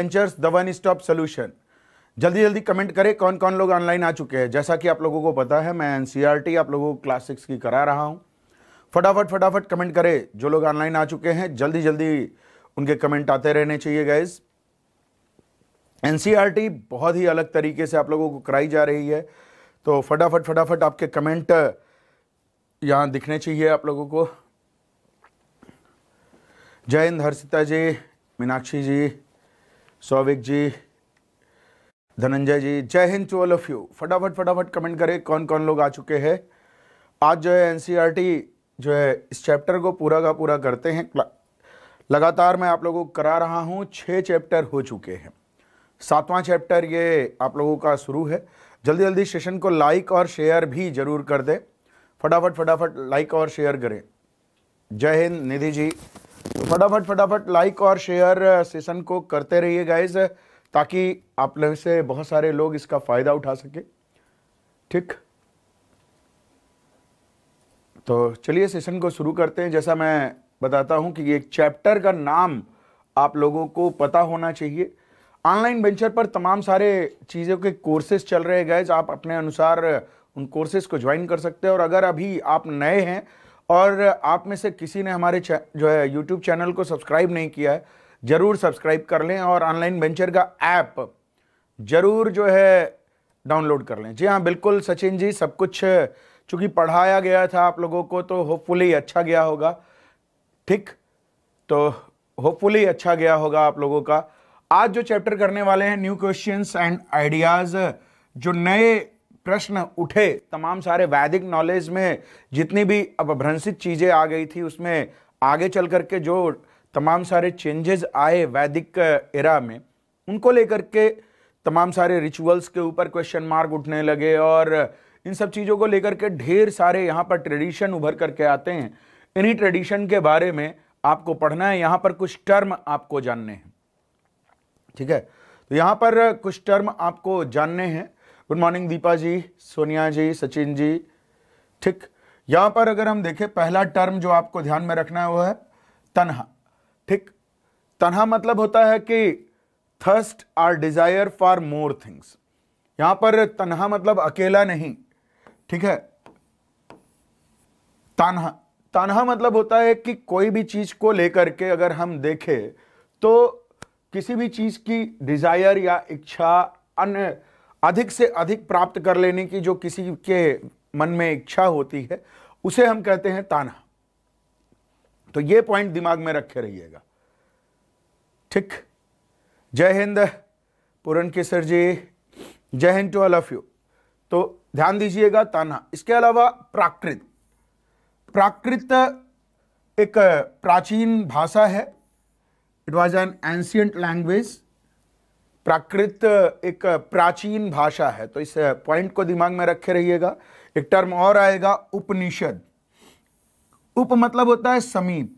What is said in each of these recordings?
Ventures the one stop solution जल्दी जल्दी comment करें कौन कौन लोग ऑनलाइन आ चुके हैं जैसा कि आप लोगों को पता है मैं एनसीईआरटी e आप लोगों को क्लास सिक्स की करा रहा हूं फटाफट फटाफट कमेंट करें जो लोग ऑनलाइन आ चुके हैं जल्दी जल्दी उनके कमेंट आते रहने चाहिए गाइज एनसीईआरटी e बहुत ही अलग तरीके से आप लोगों को कराई जा रही है तो फटाफट फटाफट आपके कमेंट यहाँ दिखने चाहिए आप लोगों को जय हिंद हर्षिता जी मीनाक्षी जी सौविक जी Dhananjay ji Jai Hind to all of you फटाफट फटाफट कमेंट करें कौन कौन लोग आ चुके हैं आज जो है एन e जो है इस चैप्टर को पूरा का पूरा करते हैं लगातार मैं आप लोगों को करा रहा हूँ छः चैप्टर हो चुके हैं सातवां चैप्टर ये आप लोगों का शुरू है जल्दी जल्दी सेशन को लाइक और शेयर भी ज़रूर कर दें फटाफट फटाफट लाइक और शेयर करें जय हिंद निधि जी तो फटाफट फटाफट लाइक और शेयर सेशन uh, को करते रहिए गाइज uh, ताकि आप लोग से बहुत सारे लोग इसका फ़ायदा उठा सके ठीक तो चलिए सेशन को शुरू करते हैं जैसा मैं बताता हूं कि एक चैप्टर का नाम आप लोगों को पता होना चाहिए ऑनलाइन वेंचर पर तमाम सारे चीज़ों के कोर्सेज चल रहे हैं गाइज आप अपने अनुसार उन कोर्सेज को ज्वाइन कर सकते हैं और अगर अभी आप नए हैं और आप में से किसी ने हमारे जो है यूट्यूब चैनल को सब्सक्राइब नहीं किया है ज़रूर सब्सक्राइब कर लें और ऑनलाइन वेंचर का ऐप ज़रूर जो है डाउनलोड कर लें जी हाँ बिल्कुल सचिन जी सब कुछ चूँकि पढ़ाया गया था आप लोगों को तो होपफुली अच्छा गया होगा ठीक तो होपफुली अच्छा गया होगा आप लोगों का आज जो चैप्टर करने वाले हैं न्यू क्वेश्चंस एंड आइडियाज़ जो नए प्रश्न उठे तमाम सारे वैदिक नॉलेज में जितनी भी अपभ्रंशित चीज़ें आ गई थी उसमें आगे चल कर के जो तमाम सारे चेंजेस आए वैदिक एरा में उनको लेकर के तमाम सारे रिचुअल्स के ऊपर क्वेश्चन मार्क उठने लगे और इन सब चीज़ों को लेकर के ढेर सारे यहाँ पर ट्रेडिशन उभर करके आते हैं इन्हीं ट्रेडिशन के बारे में आपको पढ़ना है यहाँ पर कुछ टर्म आपको जानने हैं ठीक है तो यहाँ पर कुछ टर्म आपको जानने हैं गुड मॉर्निंग दीपा जी सोनिया जी सचिन जी ठीक यहां पर अगर हम देखें पहला टर्म जो आपको ध्यान में रखना है वो है तनहा ठीक तनहा मतलब होता है कि thirst or desire for more things यहां पर तनहा मतलब अकेला नहीं ठीक है तनहा तनहा मतलब होता है कि कोई भी चीज को लेकर के अगर हम देखें तो किसी भी चीज की डिजायर या इच्छा अन्य अधिक से अधिक प्राप्त कर लेने की जो किसी के मन में इच्छा होती है उसे हम कहते हैं ताना तो ये पॉइंट दिमाग में रखे रहिएगा ठीक जय हिंद पूरण Kesar ji Jai Hind to all of you तो ध्यान दीजिएगा ताना इसके अलावा प्राकृत प्राकृत एक प्राचीन भाषा है it was an ancient language Prakrit एक प्राचीन भाषा है तो इस पॉइंट को दिमाग में रखे रहिएगा एक टर्म और आएगा उपनिषद उप मतलब होता है समीप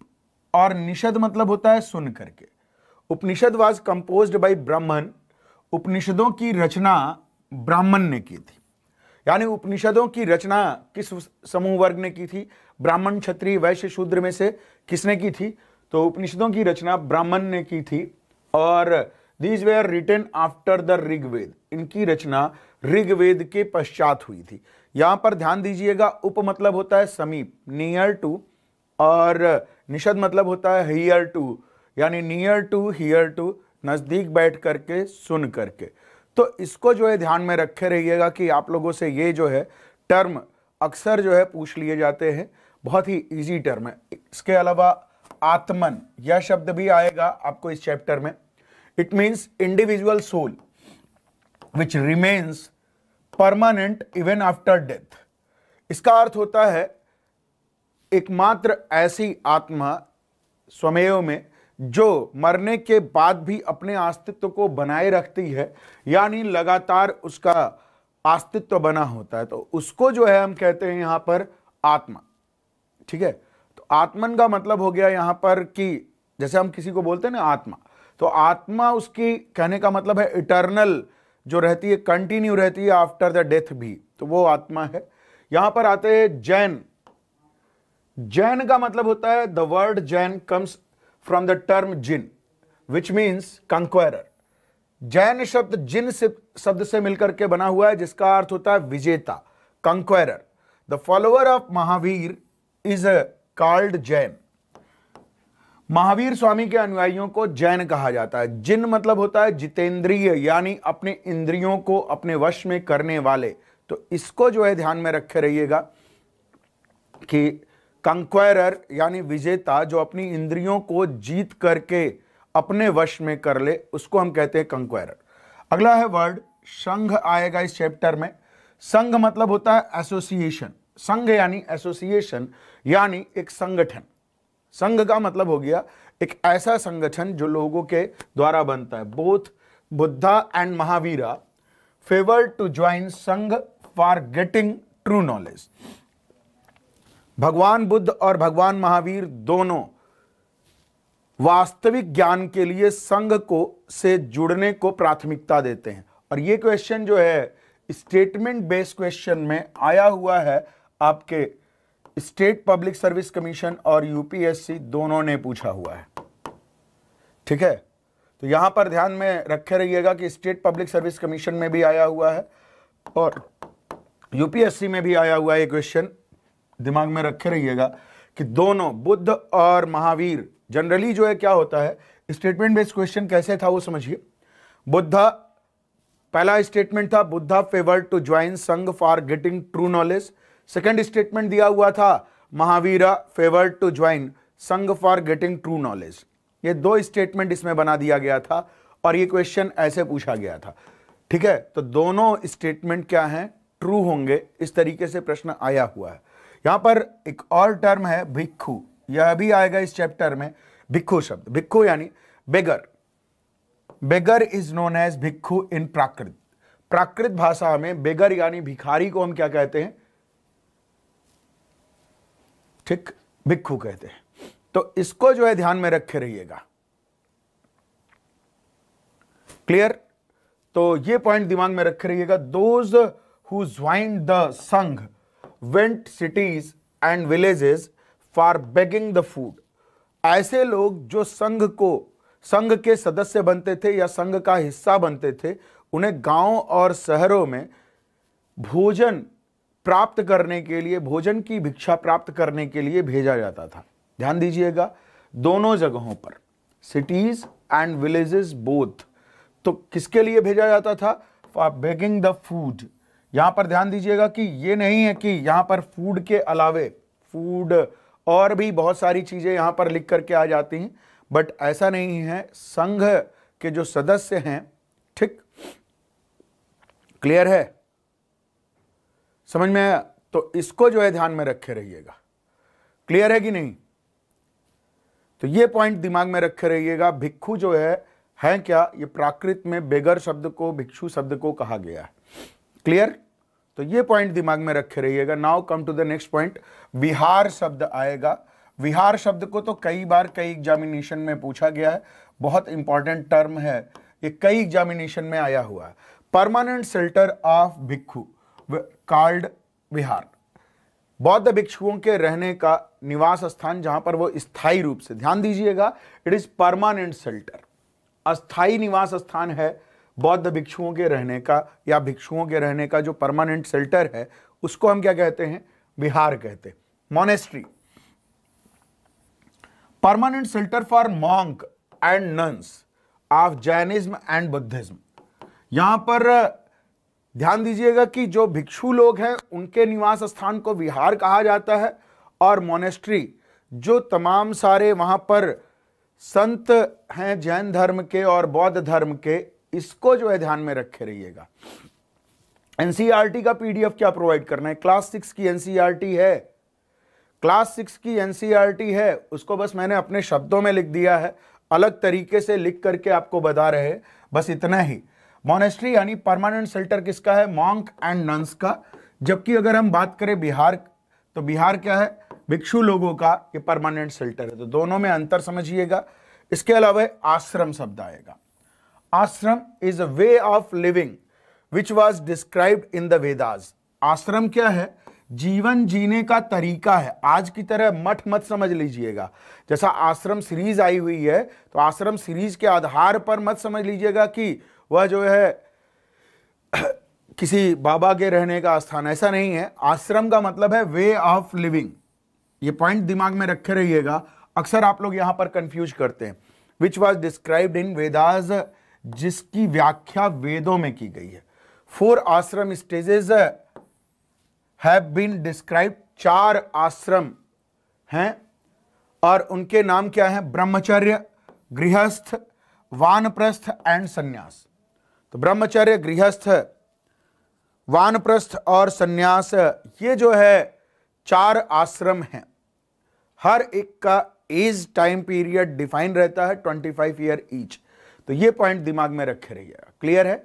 और निषद मतलब होता है सुन करके उपनिषद वाज कंपोज्ड बाय ब्राह्मण उपनिषदों की रचना ब्राह्मण ने की थी यानी उपनिषदों की रचना किस समूह वर्ग ने की थी ब्राह्मण क्षत्रिय वैश्य शूद्र में से किसने की थी तो उपनिषदों की रचना ब्राह्मण ने की थी और these way are written after the Rigveda इनकी रचना ऋग्वेद के पश्चात हुई थी यहां पर ध्यान दीजिएगा उप मतलब होता है समीप नियर टू और निषद मतलब होता है हियर टू यानी नियर टू हियर टू नज़दीक बैठ करके सुन करके तो इसको जो है ध्यान में रखे रहिएगा कि आप लोगों से ये जो है टर्म अक्सर जो है पूछ लिए जाते हैं बहुत ही इजी टर्म है इसके अलावा आत्मन यह शब्द भी आएगा आपको इस चैप्टर में it means individual soul which remains permanent even after death इसका अर्थ होता है एकमात्र ऐसी आत्मा स्वमेव में जो मरने के बाद भी अपने अस्तित्व को बनाए रखती है यानी लगातार उसका अस्तित्व बना होता है तो उसको जो है हम कहते हैं यहां पर आत्मा ठीक है तो आत्मन का मतलब हो गया यहां पर कि जैसे हम किसी को बोलते हैं ना आत्मा तो आत्मा उसकी कहने का मतलब है इटर्नल जो रहती है कंटिन्यू रहती है आफ्टर द डेथ भी तो वो आत्मा है यहां पर आते हैं जैन जैन का मतलब होता है the word Jain comes from the term Jina which means conqueror Jain शब्द जिन से शब्द से मिलकर के बना हुआ है जिसका अर्थ होता है विजेता conqueror the follower of Mahavir is called Jain Mahavir Swami के अनुयायियों को जैन कहा जाता है जिन मतलब होता है जितेंद्रिय यानी अपने इंद्रियों को अपने वश में करने वाले तो इसको जो है ध्यान में रखे रहिएगा कि कंक्वायरर यानी विजेता जो अपनी इंद्रियों को जीत करके अपने वश में कर ले उसको हम कहते हैं कंक्वायरर अगला है वर्ड संघ आएगा इस चैप्टर में संघ मतलब होता है एसोसिएशन संघ यानी एसोसिएशन यानी एक संगठन संघ का मतलब हो गया एक ऐसा संगठन जो लोगों के द्वारा बनता है both Buddha and Mahavira favour to join sangha for getting true knowledge भगवान बुद्ध और भगवान महावीर दोनों वास्तविक ज्ञान के लिए संघ को से जुड़ने को प्राथमिकता देते हैं और ये क्वेश्चन जो है स्टेटमेंट बेस्ड क्वेश्चन में आया हुआ है आपके स्टेट पब्लिक सर्विस कमीशन और यूपीएससी दोनों ने पूछा हुआ है ठीक है तो यहां पर ध्यान में रखे रहिएगा कि स्टेट पब्लिक सर्विस कमीशन में भी आया हुआ है और यूपीएससी में भी आया हुआ है क्वेश्चन दिमाग में रखे रहिएगा कि दोनों बुद्ध और महावीर जनरली जो है क्या होता है स्टेटमेंट बेस्ड क्वेश्चन कैसे था वो समझिए बुद्धा पहला स्टेटमेंट था Buddha favoured to join sangha for getting true knowledge second statement दिया हुआ था Mahavira favour to join sangha for getting true knowledge ये दो स्टेटमेंट इसमें बना दिया गया था और ये क्वेश्चन ऐसे पूछा गया था ठीक है तो दोनों स्टेटमेंट क्या हैं ट्रू होंगे इस तरीके से प्रश्न आया हुआ है यहाँ पर एक और टर्म है भिक्खु यह भी आएगा इस चैप्टर में भिक्खु शब्द भिक्खु यानी beggar beggar is known as bhikkhu in Prakrit Prakrit भाषा में बेगर यानी भिखारी को हम क्या कहते हैं ठीक भिक्खू कहते हैं तो इसको जो है ध्यान में रखे रहिएगा क्लियर तो ये पॉइंट दिमाग में रखे रहिएगा those who joined the sangha went cities and villages for begging the food ऐसे लोग जो संघ को संघ के सदस्य बनते थे या संघ का हिस्सा बनते थे उन्हें गांव और शहरों में भोजन प्राप्त करने के लिए भोजन की भिक्षा प्राप्त करने के लिए भेजा जाता था ध्यान दीजिएगा दोनों जगहों पर सिटीज एंड विलेजेस बोथ तो किसके लिए भेजा जाता था फॉर बेगिंग द फूड यहां पर ध्यान दीजिएगा कि ये नहीं है कि यहां पर फूड के अलावे फूड और भी बहुत सारी चीज़ें यहां पर लिख करके आ जाती हैं बट ऐसा नहीं है संघ के जो सदस्य हैं ठीक क्लियर है समझ में आया तो इसको जो है ध्यान में रखे रहिएगा क्लियर है कि नहीं तो ये पॉइंट दिमाग में रखे रहिएगा भिक्षु जो है है क्या ये प्राकृत में बेगर शब्द को भिक्षु शब्द को कहा गया है क्लियर तो ये पॉइंट दिमाग में रखे रहिएगा now come to the next point विहार शब्द आएगा विहार शब्द को तो कई बार कई एग्जामिनेशन में पूछा गया है बहुत इंपॉर्टेंट टर्म है ये कई एग्जामिनेशन में आया हुआ है परमानेंट सेल्टर ऑफ भिक्खु कार्ड विहार बौद्ध भिक्षुओं के रहने का निवास स्थान जहां पर वो स्थायी रूप से ध्यान दीजिएगा इट इज परमानेंट सेल्टर अस्थायी निवास स्थान है बौद्ध भिक्षुओं के रहने का या भिक्षुओं के रहने का जो परमानेंट सेल्टर है उसको हम क्या कहते हैं विहार कहते हैं monastery permanent shelter for monk and nuns of Jainism and Buddhism यहां पर ध्यान दीजिएगा कि जो भिक्षु लोग हैं उनके निवास स्थान को विहार कहा जाता है और मोनेस्ट्री जो तमाम सारे वहाँ पर संत हैं जैन धर्म के और बौद्ध धर्म के इसको जो है ध्यान में रखे रहिएगा एनसीईआरटी e का पीडीएफ क्या प्रोवाइड करना है क्लास सिक्स की एनसीईआरटी e है क्लास सिक्स की एनसीईआरटी e है उसको बस मैंने अपने शब्दों में लिख दिया है अलग तरीके से लिख करके आपको बता रहे बस इतना ही मॉनेस्ट्री यानी परमानेंट सेल्टर किसका है मॉन्क एंड नंस का जबकि अगर हम बात करें बिहार तो बिहार क्या है भिक्षु लोगों का ये परमानेंट सेल्टर है तो दोनों में अंतर समझिएगा इसके अलावा आश्रम शब्द आएगा ashram is a way of living which was describe in the Vedas आश्रम क्या है जीवन जीने का तरीका है आज की तरह मठ मत समझ लीजिएगा जैसा आश्रम सीरीज आई हुई है तो आश्रम सीरीज के आधार पर मत समझ लीजिएगा कि वह जो है किसी बाबा के रहने का स्थान ऐसा नहीं है आश्रम का मतलब है वे ऑफ लिविंग ये पॉइंट दिमाग में रखे रहिएगा अक्सर आप लोग यहां पर कंफ्यूज करते हैं which was described in Vedas जिसकी व्याख्या वेदों में की गई है फोर आश्रम स्टेजेस हैव बीन डिस्क्राइब चार आश्रम हैं और उनके नाम क्या है ब्रह्मचर्य गृहस्थ वानप्रस्थ एंड संन्यास तो ब्रह्मचर्य गृहस्थ वानप्रस्थ और सन्यास ये जो है चार आश्रम हैं हर एक का एज टाइम पीरियड डिफाइन रहता है 25 ईयर ईच तो ये पॉइंट दिमाग में रखे रहिएगा क्लियर है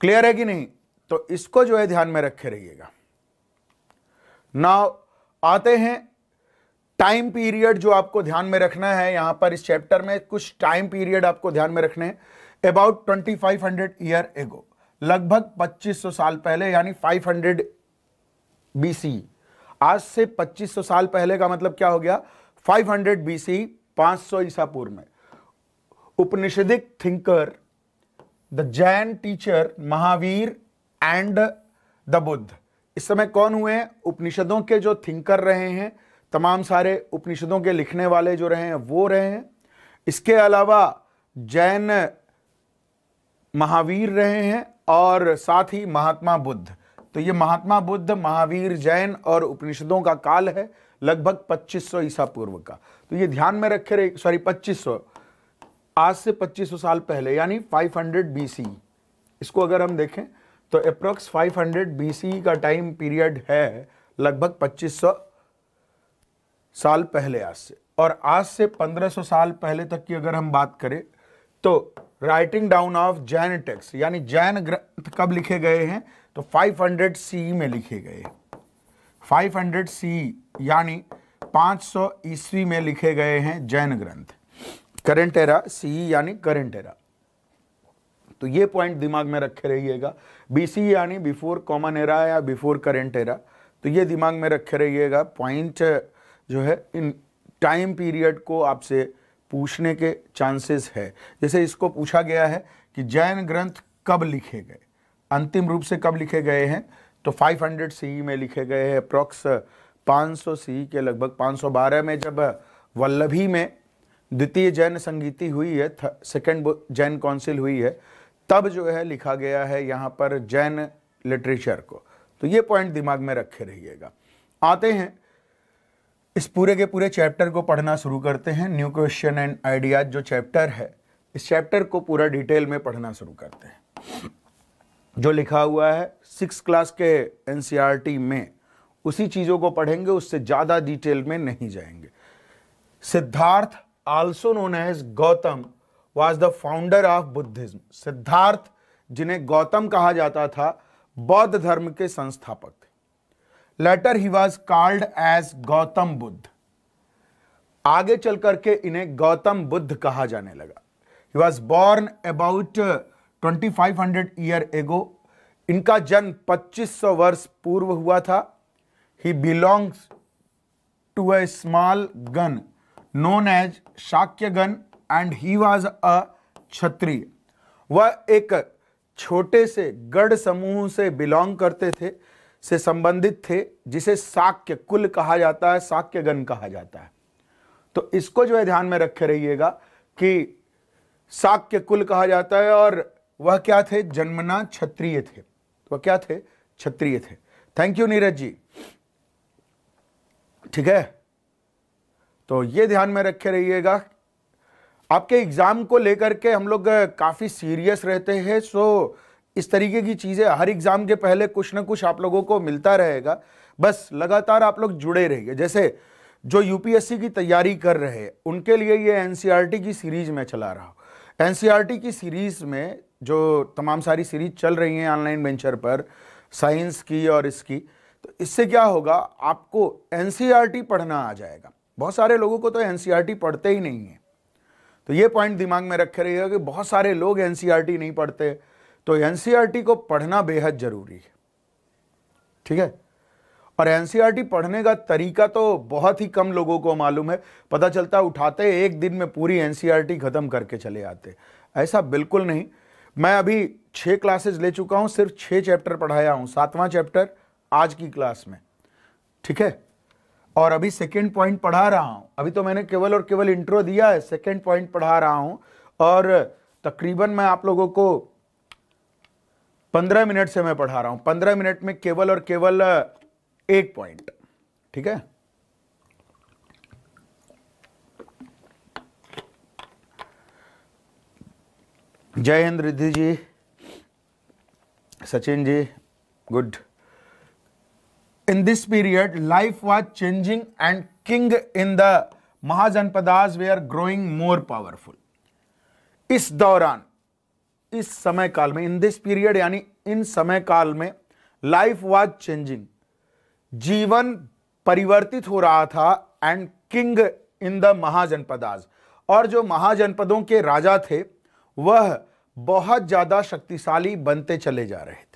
क्लियर है कि नहीं तो इसको जो है ध्यान में रखे रहिएगा नाउ आते हैं टाइम पीरियड जो आपको ध्यान में रखना है यहां पर इस चैप्टर में कुछ टाइम पीरियड आपको ध्यान में रखने हैं अबाउट 2500 ईयर एगो लगभग 2500 साल पहले यानी 500 सी आज से 2500 साल पहले का मतलब क्या हो गया 500 बीसी 500 ईसा पूर्व में Upanishadic thinker the Jain teacher Mahavir and the Buddha इस समय कौन हुए उपनिषदों के जो थिंकर रहे हैं तमाम सारे उपनिषदों के लिखने वाले जो रहे हैं वो रहे हैं इसके अलावा जैन महावीर रहे हैं और साथ ही महात्मा बुद्ध तो ये महात्मा बुद्ध महावीर जैन और उपनिषदों का काल है लगभग 2500 ईसा पूर्व का तो ये ध्यान में रखे रहे सॉरी 2500 आज से 2500 साल पहले यानी 500 हंड्रेड इसको अगर हम देखें तो अप्रोक्स 500 हंड्रेड का टाइम पीरियड है लगभग 2500 साल पहले आज से और आज से 1500 साल पहले तक की अगर हम बात करें तो writing down of Jain texts यानी जैन ग्रंथ कब लिखे गए हैं तो 500 हंड्रेड में लिखे गए 500 हंड्रेड सी यानी 500 ईस्वी में लिखे गए हैं जैन ग्रंथ करंट एरा सी यानी करंट एरा तो ये पॉइंट दिमाग में रखे रहिएगा बीसी यानी बिफोर कॉमन एरा या बिफोर करंट एरा तो ये दिमाग में रखे रहिएगा पॉइंट जो है इन टाइम पीरियड को आपसे पूछने के चांसेस है जैसे इसको पूछा गया है कि जैन ग्रंथ कब लिखे गए अंतिम रूप से कब लिखे गए हैं तो 500 हंड्रेड में लिखे गए हैं अप्रॉक्स 500 सी के लगभग 512 में जब वल्लभी में द्वितीय जैन संगीति हुई है सेकेंड जैन काउंसिल हुई है तब जो है लिखा गया है यहाँ पर जैन लिटरेचर को तो ये पॉइंट दिमाग में रखे रहिएगा आते हैं इस पूरे के पूरे चैप्टर को पढ़ना शुरू करते हैं न्यू क्वेश्चन एंड आइडियाज जो चैप्टर है इस चैप्टर को पूरा डिटेल में पढ़ना शुरू करते हैं जो लिखा हुआ है सिक्स क्लास के एन e में उसी चीज़ों को पढ़ेंगे उससे ज़्यादा डिटेल में नहीं जाएंगे Siddhartha also known as Gautam was the founder of Buddhism Siddhartha जिन्हें गौतम कहा जाता था बौद्ध धर्म के संस्थापक later he was called as Gautam Buddha आगे चल करके इन्हें गौतम बुद्ध कहा जाने लगा he was born about 2500 year ago इनका जन्म 2500 वर्ष पूर्व हुआ था he belongs to a small gana known as Shakya gana and he was a Kshatriya वह एक छोटे से गढ़ समूह से बिलोंग करते थे से संबंधित थे जिसे साक्य कुल कहा जाता है साक्य गण कहा जाता है तो इसको जो है ध्यान में रखे रहिएगा कि साक्य कुल कहा जाता है और वह क्या थे जन्मना क्षत्रिय थे वह क्या थे क्षत्रिय थे थैंक यू नीरज जी ठीक है तो यह ध्यान में रखे रहिएगा आपके एग्ज़ाम को लेकर के हम लोग काफ़ी सीरियस रहते हैं सो so, इस तरीके की चीज़ें हर एग्ज़ाम के पहले कुछ ना कुछ आप लोगों को मिलता रहेगा बस लगातार आप लोग जुड़े रहिए जैसे जो यूपीएससी की तैयारी कर रहे उनके लिए ये एनसीईआरटी e की सीरीज़ में चला रहा हूँ एनसीईआरटी e की सीरीज़ में जो तमाम सारी सीरीज चल रही हैं ऑनलाइन वेंचर पर साइंस की और इसकी तो इससे क्या होगा आपको एन e पढ़ना आ जाएगा बहुत सारे लोगों को तो एन पढ़ते ही नहीं है तो ये पॉइंट दिमाग में रखे रहिएगा कि बहुत सारे लोग एन नहीं पढ़ते तो एन e को पढ़ना बेहद ज़रूरी है ठीक है और एन e पढ़ने का तरीका तो बहुत ही कम लोगों को मालूम है पता चलता उठाते एक दिन में पूरी एन e ख़त्म करके चले आते ऐसा बिल्कुल नहीं मैं अभी छह क्लासेस ले चुका हूं सिर्फ छह चैप्टर पढ़ाया हूं सातवां चैप्टर आज की क्लास में ठीक है और अभी सेकेंड पॉइंट पढ़ा रहा हूं अभी तो मैंने केवल और केवल इंट्रो दिया है सेकेंड पॉइंट पढ़ा रहा हूं और तकरीबन मैं आप लोगों को पंद्रह मिनट से मैं पढ़ा रहा हूं पंद्रह मिनट में केवल और केवल एक पॉइंट ठीक है जय हिंद Riddhi ji Sachin ji good in this period life was changing and king in the Mahajanapadas they are growing more powerful इस दौरान इस समय काल में इन दिस पीरियड यानी इन समय काल में लाइफ वॉज चेंजिंग जीवन परिवर्तित हो रहा था and king in the Mahajanapadas और जो महाजनपदों के राजा थे वह बहुत ज्यादा शक्तिशाली बनते चले जा रहे थे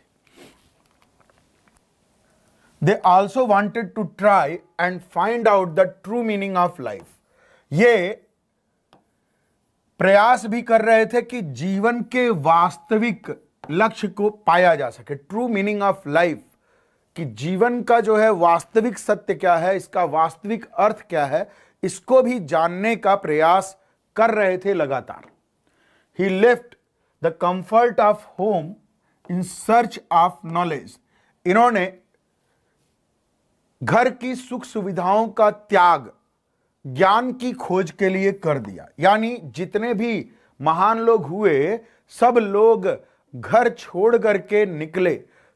they also wanted to try and find out the true meaning of life ये प्रयास भी कर रहे थे कि जीवन के वास्तविक लक्ष्य को पाया जा सके ट्रू मीनिंग ऑफ लाइफ कि जीवन का जो है वास्तविक सत्य क्या है इसका वास्तविक अर्थ क्या है इसको भी जानने का प्रयास कर रहे थे लगातार he left the comfort of home in search of knowledge इन्होंने घर की सुख सुविधाओं का त्याग ज्ञान की खोज के लिए कर दिया यानी जितने भी महान लोग हुए सब लोग घर छोड़ करके निकले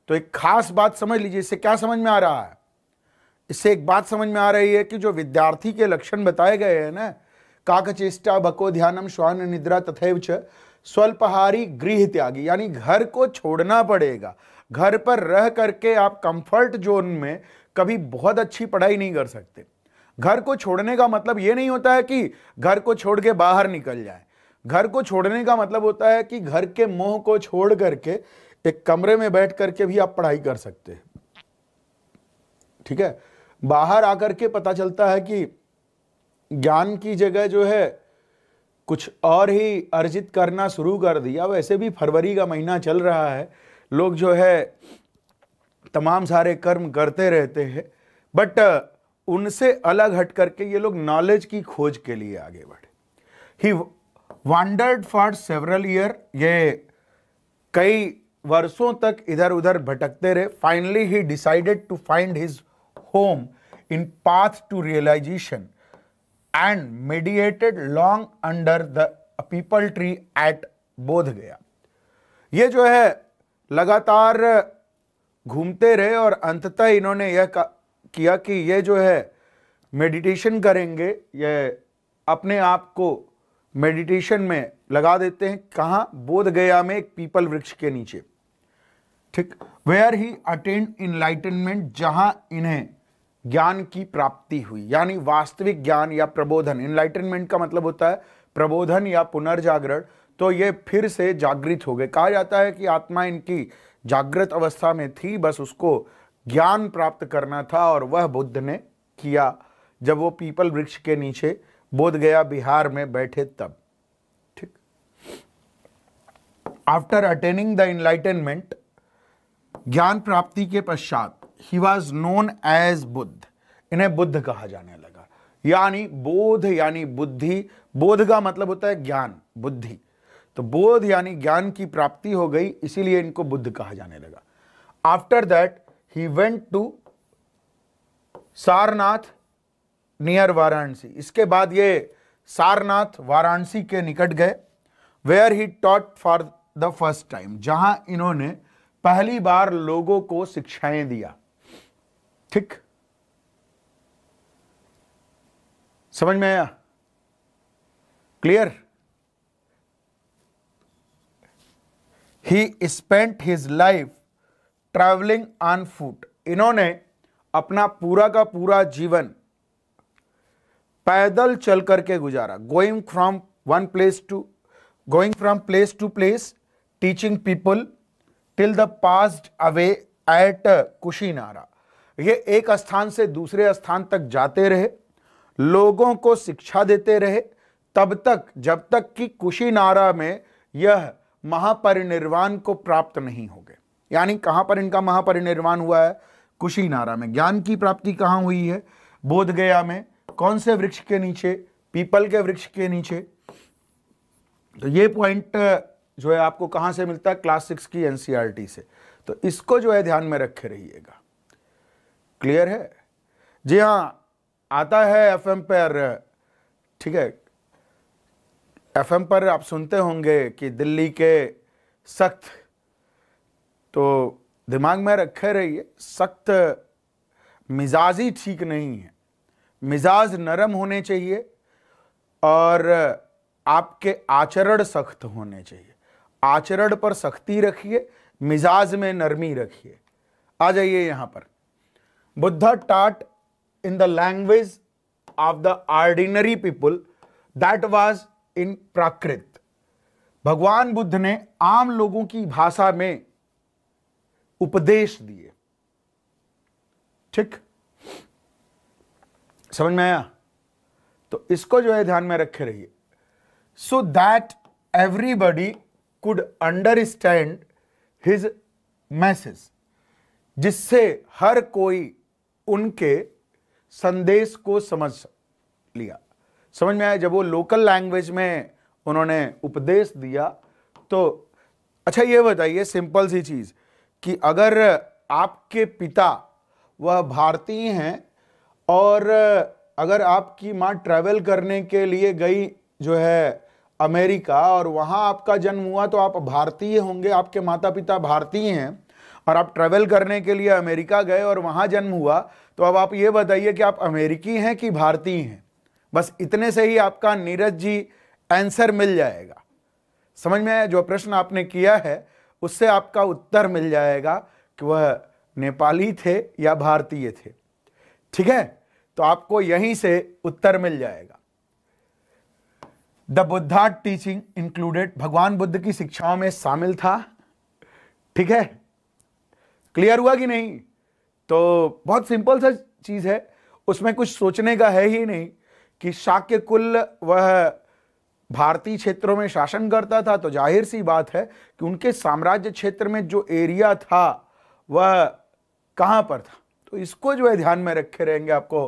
तो एक खास बात समझ लीजिए इससे क्या समझ में आ रहा है इससे एक बात समझ में आ रही है कि जो विद्यार्थी के लक्षण बताए गए हैं ना काकचेष्टा बको ध्यानम श्वान निद्रा तथैव च स्वल्पहारी गृह त्यागी यानी घर को छोड़ना पड़ेगा घर पर रह करके आप कंफर्ट जोन में कभी बहुत अच्छी पढ़ाई नहीं कर सकते घर को छोड़ने का मतलब ये नहीं होता है कि घर को छोड़ के बाहर निकल जाए घर को छोड़ने का मतलब होता है कि घर के मोह को छोड़ करके एक कमरे में बैठ करके भी आप पढ़ाई कर सकते हैं ठीक है बाहर आकर के पता चलता है कि ज्ञान की जगह जो है कुछ और ही अर्जित करना शुरू कर दिया वैसे भी फरवरी का महीना चल रहा है लोग जो है तमाम सारे कर्म करते रहते हैं बट उनसे अलग हट करके ये लोग नॉलेज की खोज के लिए आगे बढ़े he wandered for several year ये कई वर्षों तक इधर उधर भटकते रहे finally he decided to find his home in path to realisation and mediated long under the peepal tree at Bodh Gaya ये जो है लगातार घूमते रहे और अंततः इन्होंने यह किया कि ये जो है मेडिटेशन करेंगे ये अपने आप को मेडिटेशन में लगा देते हैं कहाँ बोध गया में एक पीपल वृक्ष के नीचे ठीक वेयर ही अटेंड इनलाइटनमेंट जहां इन्हें ज्ञान की प्राप्ति हुई यानी वास्तविक ज्ञान या प्रबोधन इनलाइटनमेंट का मतलब होता है प्रबोधन या पुनर्जागरण तो ये फिर से जागृत हो गए कहा जाता है कि आत्मा इनकी जागृत अवस्था में थी बस उसको ज्ञान प्राप्त करना था और वह बुद्ध ने किया जब वो पीपल वृक्ष के नीचे बोध गया बिहार में बैठे तब ठीक आफ्टर अटेनिंग द इनलाइटेनमेंट ज्ञान प्राप्ति के पश्चात he was known as Buddha इन्हें बुद्ध कहा जाने लगा यानी बोध यानी बुद्धि बोध का मतलब होता है ज्ञान बुद्धि तो बोध यानी ज्ञान की प्राप्ति हो गई इसीलिए इनको बुद्ध कहा जाने लगा after that he went to Sarnath near Varanasi इसके बाद ये सारनाथ वाराणसी के निकट गए where he taught for the first time जहां इन्होंने पहली बार लोगों को शिक्षाएं दिया ठीक समझ में आया clear he spent his life travelling on foot इन्होंने अपना पूरा का पूरा जीवन पैदल चल करके गुजारा going from one place to going from place to place teaching people till the passed away at Kushinara ये एक स्थान से दूसरे स्थान तक जाते रहे लोगों को शिक्षा देते रहे तब तक जब तक कि कुशीनारा में यह महापरिनिर्वाण को प्राप्त नहीं हो यानी कहाँ पर इनका महापरिनिर्वाण हुआ है कुशीनारा में ज्ञान की प्राप्ति कहाँ हुई है बोध गया में कौन से वृक्ष के नीचे पीपल के वृक्ष के नीचे तो ये पॉइंट जो है आपको कहाँ से मिलता है क्लास सिक्स की एनसीईआरटी e से तो इसको जो है ध्यान में रखे रहिएगा क्लियर है जी हाँ आता है एफएम पर ठीक है एफएम पर आप सुनते होंगे कि दिल्ली के सख्त तो दिमाग में रखे रहिए सख्त मिजाज ही ठीक नहीं है मिजाज नरम होने चाहिए और आपके आचरण सख्त होने चाहिए आचरण पर सख्ती रखिए मिजाज में नरमी रखिए आ जाइए यहां पर Buddha taught in the language of the ordinary people that was in Prakrit भगवान बुद्ध ने आम लोगों की भाषा में उपदेश दिए ठीक समझ में आया तो इसको जो है ध्यान में रखे रहिए so that everybody could understand his message जिससे हर कोई उनके संदेश को समझ लिया समझ में आया जब वो लोकल लैंग्वेज में उन्होंने उपदेश दिया तो अच्छा ये बताइए सिंपल सी चीज़ कि अगर आपके पिता वह भारतीय हैं और अगर आपकी माँ ट्रैवल करने के लिए गई जो है अमेरिका और वहाँ आपका जन्म हुआ तो आप भारतीय होंगे आपके माता पिता भारतीय हैं और आप ट्रैवल करने के लिए अमेरिका गए और वहाँ जन्म हुआ तो अब आप ये बताइए कि आप अमेरिकी हैं कि भारतीय हैं बस इतने से ही आपका नीरज जी आंसर मिल जाएगा समझ में आया जो प्रश्न आपने किया है उससे आपका उत्तर मिल जाएगा कि वह नेपाली थे या भारतीय थे ठीक है तो आपको यहीं से उत्तर मिल जाएगा द बुद्धा टीचिंग इंक्लूडेड भगवान बुद्ध की शिक्षाओं में शामिल था ठीक है क्लियर हुआ कि नहीं तो बहुत सिंपल सा चीज़ है उसमें कुछ सोचने का है ही नहीं कि शाक्य कुल वह भारतीय क्षेत्रों में शासन करता था तो जाहिर सी बात है कि उनके साम्राज्य क्षेत्र में जो एरिया था वह कहां पर था तो इसको जो है ध्यान में रखे रहेंगे आपको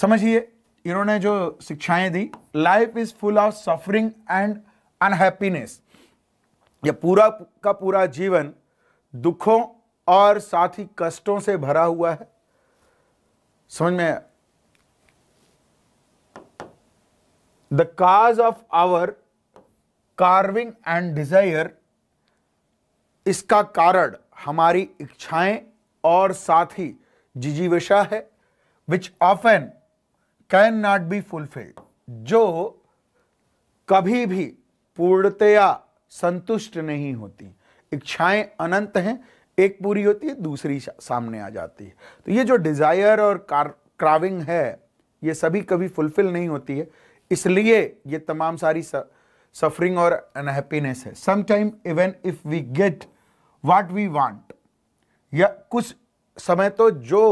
समझिए इन्होंने जो शिक्षाएं दी life is full of suffering and unhappiness यह पूरा का पूरा जीवन दुखों और साथ ही कष्टों से भरा हुआ है समझ में the cause of our carving and desire इसका कारण हमारी इच्छाएं और साथ ही जिजीवशा है which often can not be fulfilled जो कभी भी पूर्णतया संतुष्ट नहीं होती इच्छाएं अनंत हैं एक पूरी होती है दूसरी सामने आ जाती है तो ये जो डिज़ायर और कार क्राविंग है ये सभी कभी फुलफिल नहीं होती है इसलिए ये तमाम सारी सफरिंग और अनहैप्पीनेस है sometime even if we get what we want या कुछ समय तो जो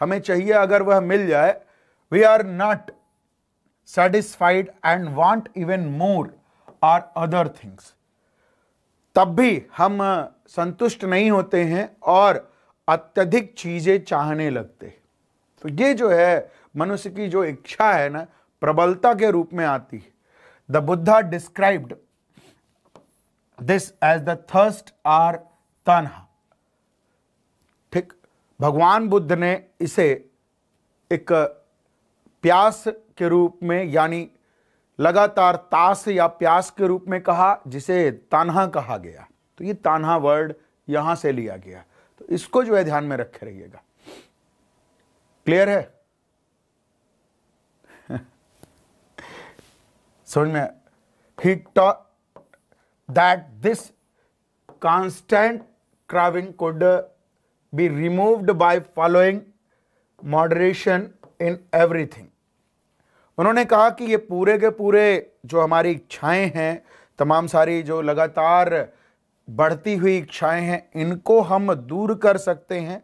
हमें चाहिए अगर वह मिल जाए we are not satisfied and want even more or other things तब भी हम संतुष्ट नहीं होते हैं और अत्यधिक चीज़ें चाहने लगते हैं तो ये जो है मनुष्य की जो इच्छा है ना प्रबलता के रूप में आती the Buddha described this as the thirst or tanha ठीक भगवान बुद्ध ने इसे एक प्यास के रूप में यानी लगातार तास या प्यास के रूप में कहा जिसे तान्हा कहा गया तो ये तान्हा वर्ड यहां से लिया गया तो इसको जो है ध्यान में रखे रहिएगा क्लियर है समझ में he taught that this constant craving could be removed by following moderation in everything उन्होंने कहा कि ये पूरे के पूरे जो हमारी इच्छाएं हैं तमाम सारी जो लगातार बढ़ती हुई इच्छाएं हैं इनको हम दूर कर सकते हैं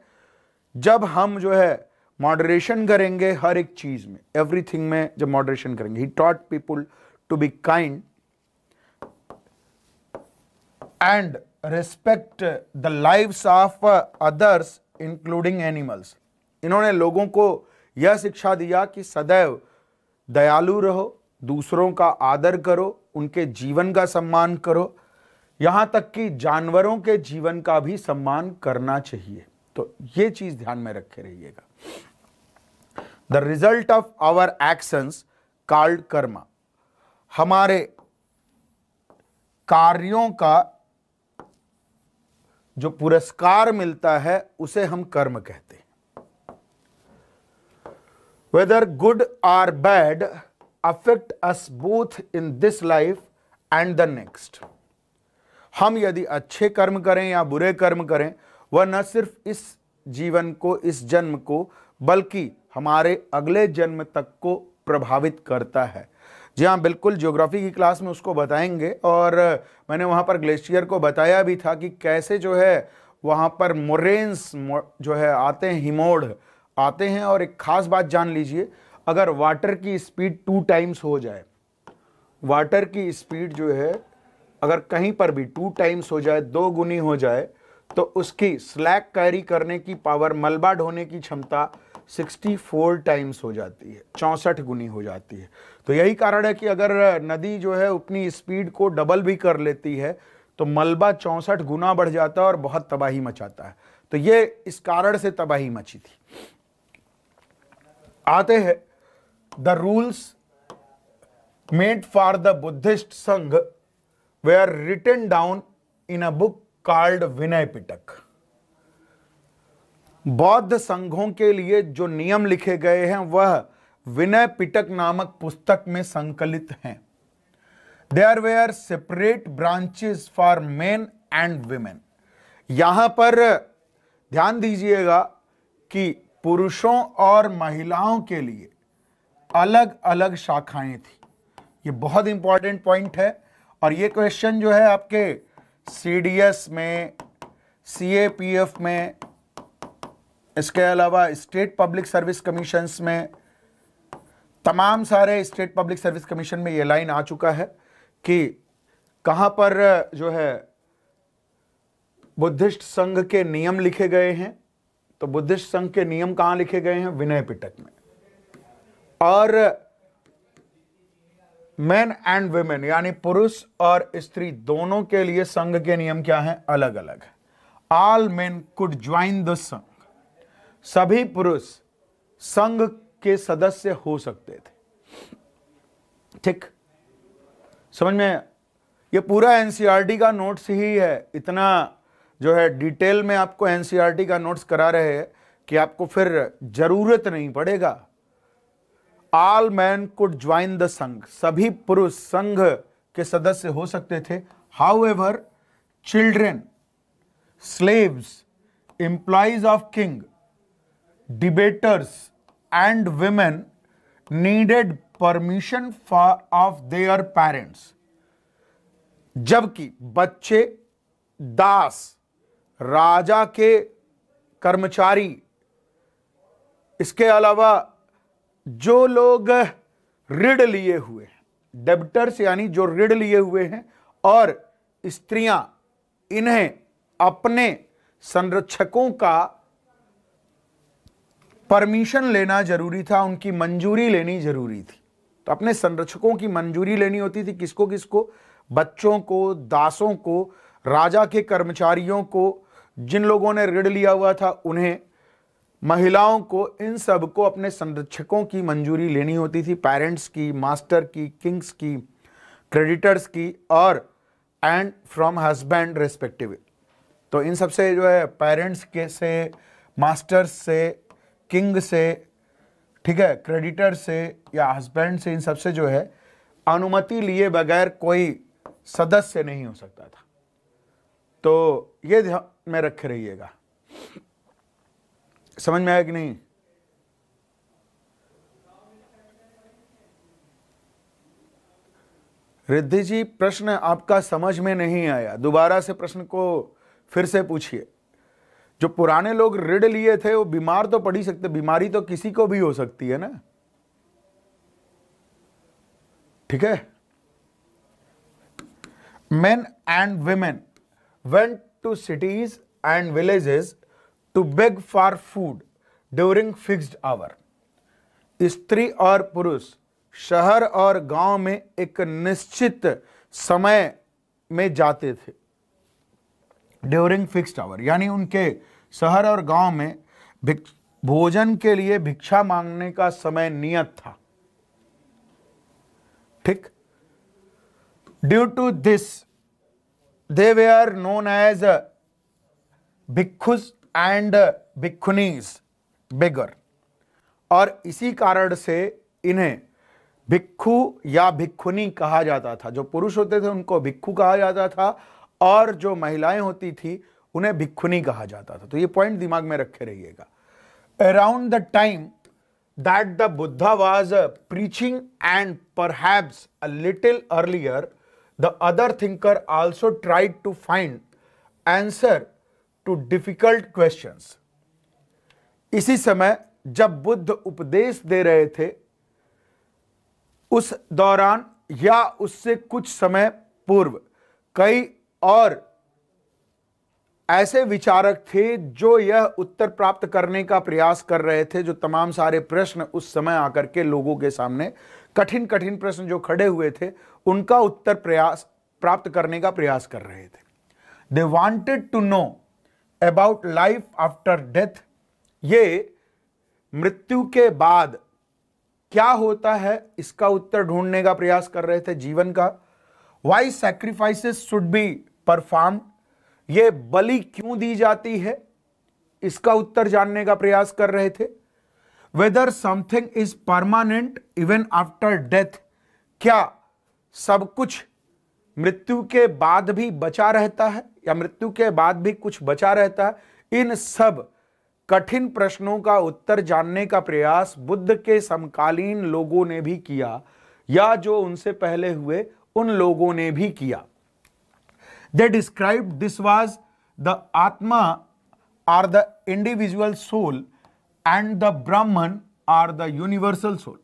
जब हम जो है मॉडरेशन करेंगे हर एक चीज़ में एवरीथिंग में जब मॉडरेशन करेंगे he taught people to be kind and respect the lives of others including animals. इन्होंने लोगों को यह शिक्षा दिया कि सदैव दयालु रहो दूसरों का आदर करो उनके जीवन का सम्मान करो यहाँ तक कि जानवरों के जीवन का भी सम्मान करना चाहिए तो ये चीज़ ध्यान में रखे रहिएगा the result of our actions called karma हमारे कार्यों का जो पुरस्कार मिलता है उसे हम कर्म कहते हैं whether good or bad affect us both in this life and the next हम यदि अच्छे कर्म करें या बुरे कर्म करें वह न सिर्फ इस जीवन को इस जन्म को बल्कि हमारे अगले जन्म तक को प्रभावित करता है जी हाँ बिल्कुल ज्योग्राफी की क्लास में उसको बताएंगे और मैंने वहाँ पर ग्लेशियर को बताया भी था कि कैसे जो है वहाँ पर मोरेंस जो है आते हैं हिमोड़ आते हैं और एक ख़ास बात जान लीजिए अगर वाटर की स्पीड टू टाइम्स हो जाए वाटर की स्पीड जो है अगर कहीं पर भी टू टाइम्स हो जाए दो गुनी हो जाए तो उसकी स्लैग कैरी करने की पावर मलबा ढोने की क्षमता 64 टाइम्स हो जाती है चौंसठ गुनी हो जाती है तो यही कारण है कि अगर नदी जो है अपनी स्पीड को डबल भी कर लेती है तो मलबा चौंसठ गुना बढ़ जाता है और बहुत तबाही मचाता है तो ये इस कारण से तबाही मची थी आते हैं the rules made for the Buddhist sangha they are written down in a book called Vinaya Pitaka बौद्ध संघों के लिए जो नियम लिखे गए हैं वह विनय पिटक नामक पुस्तक में संकलित हैं there were separate branches for men and women यहां पर ध्यान दीजिएगा कि पुरुषों और महिलाओं के लिए अलग अलग शाखाएं थी ये बहुत इंपॉर्टेंट पॉइंट है और ये क्वेश्चन जो है आपके सी में सी में इसके अलावा स्टेट पब्लिक सर्विस कमीशन में तमाम सारे स्टेट पब्लिक सर्विस कमीशन में ये लाइन आ चुका है कि कहाँ पर जो है बुद्धिस्ट संघ के नियम लिखे गए हैं तो बुद्धिस्ट संघ के नियम कहाँ लिखे गए हैं विनय पिटक में और मैन एंड वेमेन यानी पुरुष और स्त्री दोनों के लिए संघ के नियम क्या हैं अलग अलग all men could join the sangha सभी पुरुष संघ के सदस्य हो सकते थे ठीक समझ में ये पूरा एनसीईआरटी e का नोट्स ही है इतना जो है डिटेल में आपको एनसीईआरटी e का नोट्स करा रहे हैं कि आपको फिर जरूरत नहीं पड़ेगा all men could join the sangha सभी पुरुष संघ के सदस्य हो सकते थे however children slaves employees of king debtors and women needed permission of their parents जबकि बच्चे दास राजा के कर्मचारी इसके अलावा जो लोग ऋण लिए हुए हैं डेबिटर्स यानी जो ऋण लिए हुए हैं और स्त्रियां इन्हें अपने संरक्षकों का परमिशन लेना जरूरी था उनकी मंजूरी लेनी जरूरी थी तो अपने संरक्षकों की मंजूरी लेनी होती थी किसको किसको बच्चों को दासों को राजा के कर्मचारियों को जिन लोगों ने ऋण लिया हुआ था उन्हें महिलाओं को इन सब को अपने संरक्षकों की मंजूरी लेनी होती थी पेरेंट्स की मास्टर की किंग्स की क्रेडिटर्स की और एंड फ्रॉम हस्बैंड रेस्पेक्टिव तो इन सबसे जो है पेरेंट्स के से मास्टर्स से किंग से ठीक है क्रेडिटर से या हस्बैंड से इन सबसे जो है अनुमति लिए बगैर कोई सदस्य नहीं हो सकता था तो ये ध्यान में रखे रहिएगा समझ में आया कि नहीं रिद्धि जी प्रश्न आपका समझ में नहीं आया दोबारा से प्रश्न को फिर से पूछिए जो पुराने लोग ऋण लिए थे वो बीमार तो पड़ ही सकते बीमारी तो किसी को भी हो सकती है ना ठीक है men and women went to cities and villages to beg for food during fixed hour स्त्री और पुरुष शहर और गांव में एक निश्चित समय में जाते थे ड्यूरिंग फिक्स्ड आवर यानी उनके शहर और गांव में भोजन के लिए भिक्षा मांगने का समय नियत था ठीक due to this they way are known as भिक्खुस and भिक्खुनीस बेगर और इसी कारण से इन्हें भिक्खु या भिक्खुनी कहा जाता था जो पुरुष होते थे उनको भिक्खु कहा जाता था और जो महिलाएं होती थी उन्हें भिक्खुनी कहा जाता था तो ये पॉइंट दिमाग में रखे रहिएगा around the time that the Buddha was preaching and perhaps a little earlier the other thinker also tried to find answer to difficult question इसी समय जब बुद्ध उपदेश दे रहे थे उस दौरान या उससे कुछ समय पूर्व कई और ऐसे विचारक थे जो यह उत्तर प्राप्त करने का प्रयास कर रहे थे जो तमाम सारे प्रश्न उस समय आकर के लोगों के सामने कठिन कठिन प्रश्न जो खड़े हुए थे उनका उत्तर प्रयास प्राप्त करने का प्रयास कर रहे थे they wanted to know about life after death ये मृत्यु के बाद क्या होता है इसका उत्तर ढूंढने का प्रयास कर रहे थे जीवन का why sacrifices should be performed यह बलि क्यों दी जाती है इसका उत्तर जानने का प्रयास कर रहे थे whether something is permanent even after death क्या सब कुछ मृत्यु के बाद भी बचा रहता है या मृत्यु के बाद भी कुछ बचा रहता है इन सब कठिन प्रश्नों का उत्तर जानने का प्रयास बुद्ध के समकालीन लोगों ने भी किया या जो उनसे पहले हुए उन लोगों ने भी किया They described this was the Atma or the individual soul and the Brahman or the universal soul.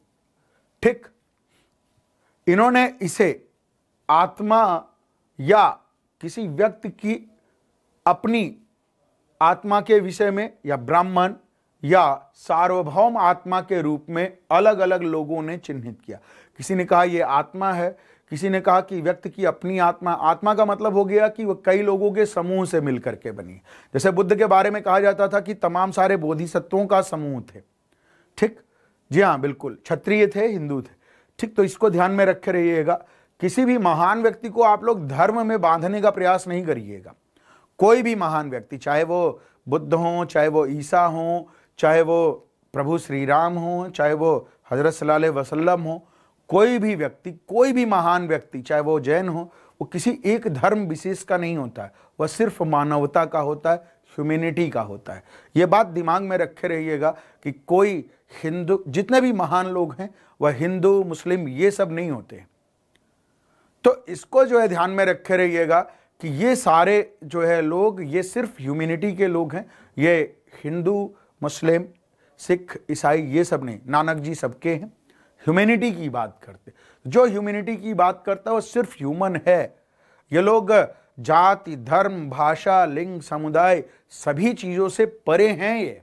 ठीक इन्होंने इसे आत्मा या किसी व्यक्ति की अपनी आत्मा के विषय में या ब्राह्मण या सार्वभौम आत्मा के रूप में अलग अलग लोगों ने चिन्हित किया किसी ने कहा यह आत्मा है किसी ने कहा कि व्यक्ति की अपनी आत्मा आत्मा का मतलब हो गया कि वह कई लोगों के समूह से मिलकर के बनी जैसे बुद्ध के बारे में कहा जाता था कि तमाम सारे बोधिसत्वों का समूह थे ठीक जी हाँ बिल्कुल क्षत्रिय थे हिंदू थे ठीक तो इसको ध्यान में रखे रहिएगा किसी भी महान व्यक्ति को आप लोग धर्म में बांधने का प्रयास नहीं करिएगा कोई भी महान व्यक्ति चाहे वो बुद्ध हों चाहे वो ईसा हों चाहे वो प्रभु श्री राम हों चाहे वो हजरत सल्ला वसल्लम हों कोई भी व्यक्ति कोई भी महान व्यक्ति चाहे वो जैन हो वो किसी एक धर्म विशेष का नहीं होता है वह सिर्फ मानवता का होता है ह्यूमिनिटी का होता है ये बात दिमाग में रखे रहिएगा कि कोई हिंदू जितने भी महान लोग हैं वह हिंदू मुस्लिम ये सब नहीं होते तो इसको जो है ध्यान में रखे रहिएगा कि ये सारे जो है लोग ये सिर्फ ह्यूमिनिटी के लोग हैं ये हिंदू मुस्लिम सिख ईसाई ये सब नहीं नानक जी सबके हैं ह्यूमैनिटी की बात करते जो ह्यूमैनिटी की बात करता है वो सिर्फ ह्यूमन है ये लोग जाति धर्म भाषा लिंग समुदाय सभी चीज़ों से परे हैं ये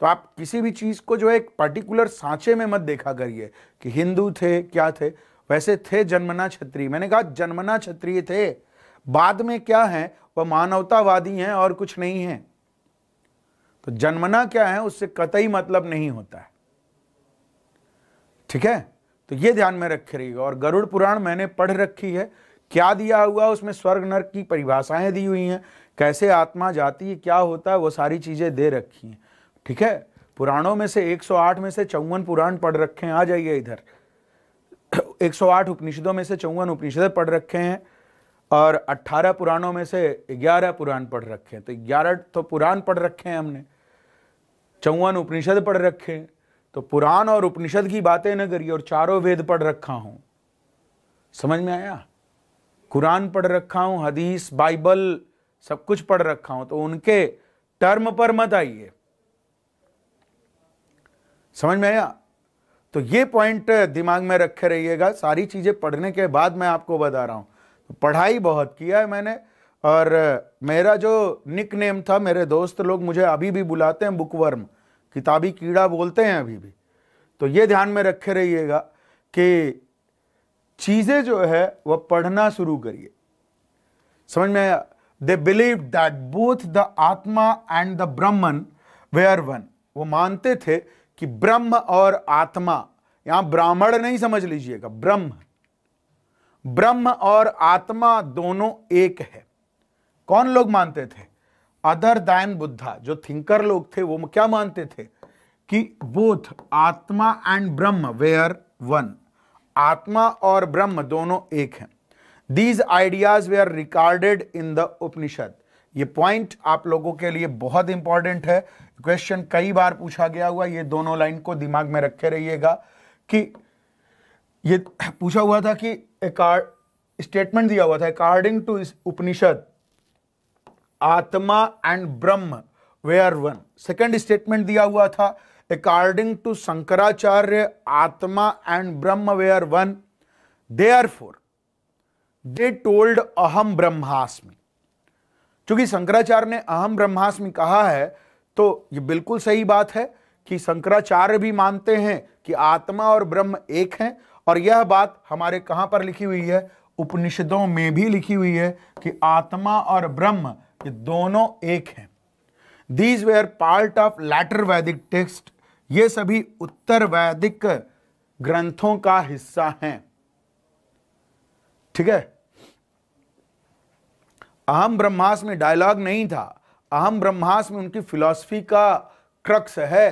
तो आप किसी भी चीज़ को जो है एक पर्टिकुलर सांचे में मत देखा करिए कि हिंदू थे क्या थे वैसे थे जन्मना क्षत्रिय मैंने कहा जन्मना क्षत्रिय थे बाद में क्या है वह मानवतावादी हैं और कुछ नहीं है तो जन्मना क्या है उससे कतई मतलब नहीं होता है ठीक है तो ये ध्यान में रहिएगा और गरुड़ पुराण मैंने पढ़ रखी है क्या दिया हुआ उसमें स्वर्ग नर्क की परिभाषाएं दी हुई हैं कैसे आत्मा जाती है क्या होता है वो सारी चीज़ें दे रखी हैं ठीक है पुराणों में से 108 में से चौवन पुराण पढ़ रखे हैं आ जाइए इधर 108 उपनिषदों में से चौवन उपनिषद पढ़ रखे हैं और 18 पुराणों में से 11 पुराण पढ़ रखे हैं तो 11 तो पुराण पढ़ रखे हैं हमने चौवन उपनिषद पढ़ रखे हैं तो पुराण और उपनिषद की बातें न करिए और चारों वेद पढ़ रखा हूं समझ में आया कुरान पढ़ रखा हूं हदीस बाइबल सब कुछ पढ़ रखा हूं तो उनके टर्म पर मत आइए समझ में आया तो ये पॉइंट दिमाग में रखे रहिएगा सारी चीज़ें पढ़ने के बाद मैं आपको बता रहा हूं तो पढ़ाई बहुत किया है मैंने और मेरा जो निक नेम था मेरे दोस्त लोग मुझे अभी भी बुलाते हैं बुकवर्म किताबी कीड़ा बोलते हैं अभी भी तो ये ध्यान में रखे रहिएगा कि चीज़ें जो है वह पढ़ना शुरू करिए समझ में आया they believe that both the atma and the Brahman were one वो मानते थे कि ब्रह्म और आत्मा यहां ब्राह्मण नहीं समझ लीजिएगा ब्रह्म ब्रह्म और आत्मा दोनों एक है कौन लोग मानते थे अदर दैन बुद्धा जो थिंकर लोग थे वो क्या मानते थे कि बोथ आत्मा एंड ब्रह्म वेयर वन आत्मा और ब्रह्म दोनों एक हैं these ideas they are recorded in the Upanishad ये पॉइंट आप लोगों के लिए बहुत इंपॉर्टेंट है क्वेश्चन कई बार पूछा गया हुआ ये दोनों लाइन को दिमाग में रखे रहिएगा कि ये पूछा हुआ था कि स्टेटमेंट दिया हुआ था अकॉर्डिंग टू इस उपनिषद atma and Brahma they are one second statement दिया हुआ था according to Shankaracharya atma and Brahma they are one they are for they told अहम ब्रह्मास्मि चूंकि शंकराचार्य ने अहम ब्रह्मास्मि कहा है तो ये बिल्कुल सही बात है कि शंकराचार्य भी मानते हैं कि आत्मा और ब्रह्म एक हैं और यह बात हमारे कहां पर लिखी हुई है उपनिषदों में भी लिखी हुई है कि आत्मा और ब्रह्म कि दोनों एक हैं these were part of later Vedic text ये सभी उत्तर वैदिक ग्रंथों का हिस्सा हैं ठीक है अहम ब्रह्मास में डायलॉग नहीं था अहम ब्रह्मास में उनकी फिलॉसफी का क्रक्स है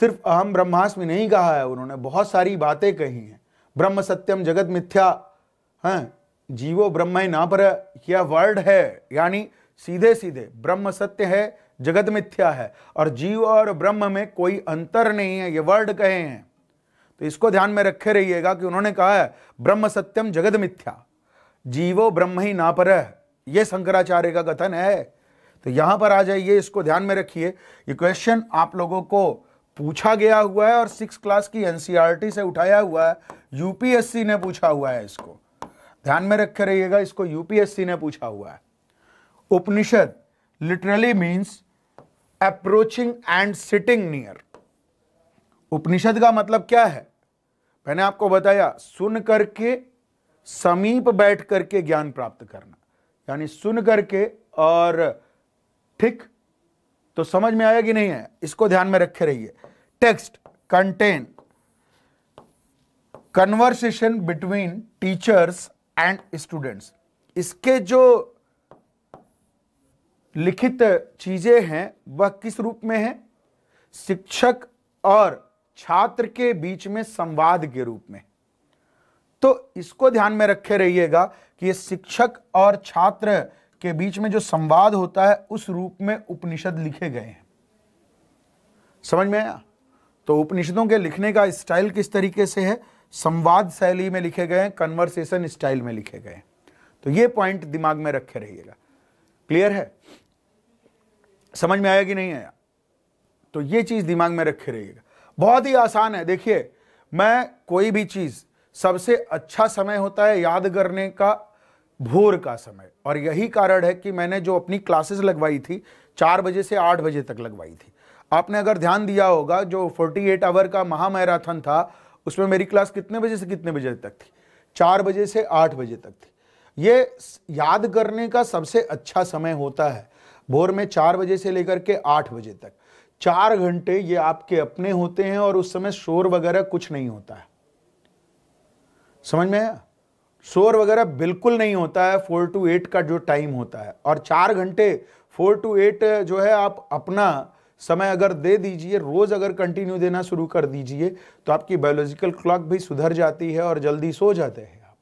सिर्फ अहम ब्रह्मास में नहीं कहा है उन्होंने बहुत सारी बातें कही हैं ब्रह्म सत्यम जगत मिथ्या हैं जीवो ब्रह्म नापर यह वर्ड है यानी सीधे सीधे ब्रह्म सत्य है जगत मिथ्या है और जीव और ब्रह्म में कोई अंतर नहीं है ये वर्ड कहे हैं तो इसको ध्यान में रखे रहिएगा कि उन्होंने कहा है ब्रह्म सत्यम जगत मिथ्या जीवो ब्रह्म ही नापर यह शंकराचार्य का कथन है तो यहां पर आ जाइए इसको ध्यान में रखिए ये क्वेश्चन आप लोगों को पूछा गया हुआ है और सिक्स क्लास की एनसीईआरटी e से उठाया हुआ है यूपीएससी ने पूछा हुआ है इसको ध्यान में रखे रहिएगा इसको यूपीएससी ने पूछा हुआ है Upanishad literally means approaching and sitting near Upanishad का मतलब क्या है मैंने आपको बताया सुन करके समीप बैठ करके ज्ञान प्राप्त करना यानी सुन करके और ठीक तो समझ में आया कि नहीं है इसको ध्यान में रखे रहिए text contain conversation between teachers and students इसके जो लिखित चीज़ें हैं वह किस रूप में है शिक्षक और छात्र के बीच में संवाद के रूप में तो इसको ध्यान में रखे रहिएगा कि ये शिक्षक और छात्र के बीच में जो संवाद होता है उस रूप में उपनिषद लिखे गए हैं समझ में आया तो उपनिषदों के लिखने का स्टाइल किस तरीके से है संवाद शैली में लिखे गए हैं कन्वर्सेशन स्टाइल में लिखे गए हैं तो ये पॉइंट दिमाग में रखे रहिएगा क्लियर है समझ में आया कि नहीं आया तो ये चीज़ दिमाग में रखे रहिएगा बहुत ही आसान है देखिए मैं कोई भी चीज़ सबसे अच्छा समय होता है याद करने का भोर का समय और यही कारण है कि मैंने जो अपनी क्लासेस लगवाई थी चार बजे से आठ बजे तक लगवाई थी आपने अगर ध्यान दिया होगा जो 48 आवर का महामैराथन था उसमें मेरी क्लास कितने बजे से कितने बजे तक थी चार बजे से आठ बजे तक थी ये याद करने का सबसे अच्छा समय होता है भोर में चार बजे से लेकर के आठ बजे तक चार घंटे ये आपके अपने होते हैं और उस समय शोर वगैरह कुछ नहीं होता है समझ में आया शोर वगैरह बिल्कुल नहीं होता है फोर टू एट का जो टाइम होता है और चार घंटे फोर टू एट जो है आप अपना समय अगर दे दीजिए रोज़ अगर कंटिन्यू देना शुरू कर दीजिए तो आपकी बायोलॉजिकल क्लॉक भी सुधर जाती है और जल्दी सो जाते हैं आप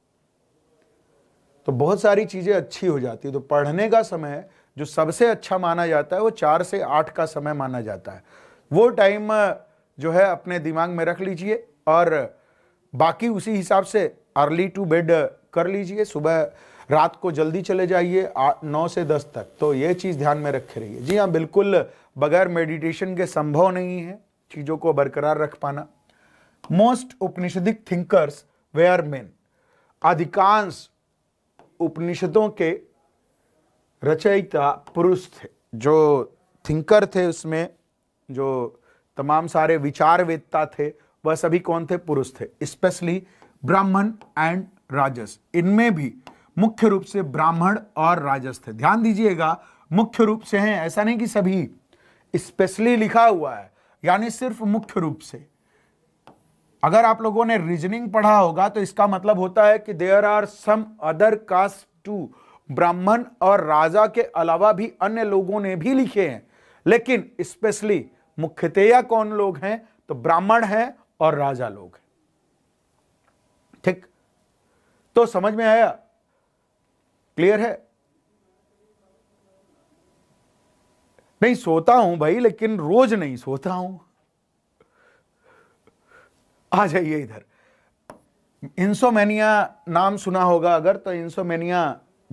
तो बहुत सारी चीज़ें अच्छी हो जाती है तो पढ़ने का समय जो सबसे अच्छा माना जाता है वो चार से आठ का समय माना जाता है वो टाइम जो है अपने दिमाग में रख लीजिए और बाकी उसी हिसाब से अर्ली टू बेड कर लीजिए सुबह रात को जल्दी चले जाइए नौ से दस तक तो ये चीज़ ध्यान में रखे रहिए जी हाँ बिल्कुल बगैर मेडिटेशन के संभव नहीं है चीज़ों को बरकरार रख पाना most Upanishadic thinkers they are men अधिकांश उपनिषदों के रचयिता पुरुष थे जो थिंकर थे उसमें जो तमाम सारे विचारवेत्ता थे वह सभी कौन थे पुरुष थे स्पेशली ब्राह्मण एंड राजस इनमें भी मुख्य रूप से ब्राह्मण और राजस थे ध्यान दीजिएगा मुख्य रूप से हैं ऐसा नहीं कि सभी स्पेशली लिखा हुआ है यानी सिर्फ मुख्य रूप से अगर आप लोगों ने रीजनिंग पढ़ा होगा तो इसका मतलब होता है कि there are some other caste to Brahmin और राजा के अलावा भी अन्य लोगों ने भी लिखे हैं लेकिन स्पेशली मुख्यतया कौन लोग हैं तो ब्राह्मण हैं और राजा लोग हैं ठीक तो समझ में आया क्लियर है नहीं सोता हूं भाई लेकिन रोज नहीं सोता हूं आ जाइए इधर इंसोमेनिया नाम सुना होगा अगर तो इंसोमेनिया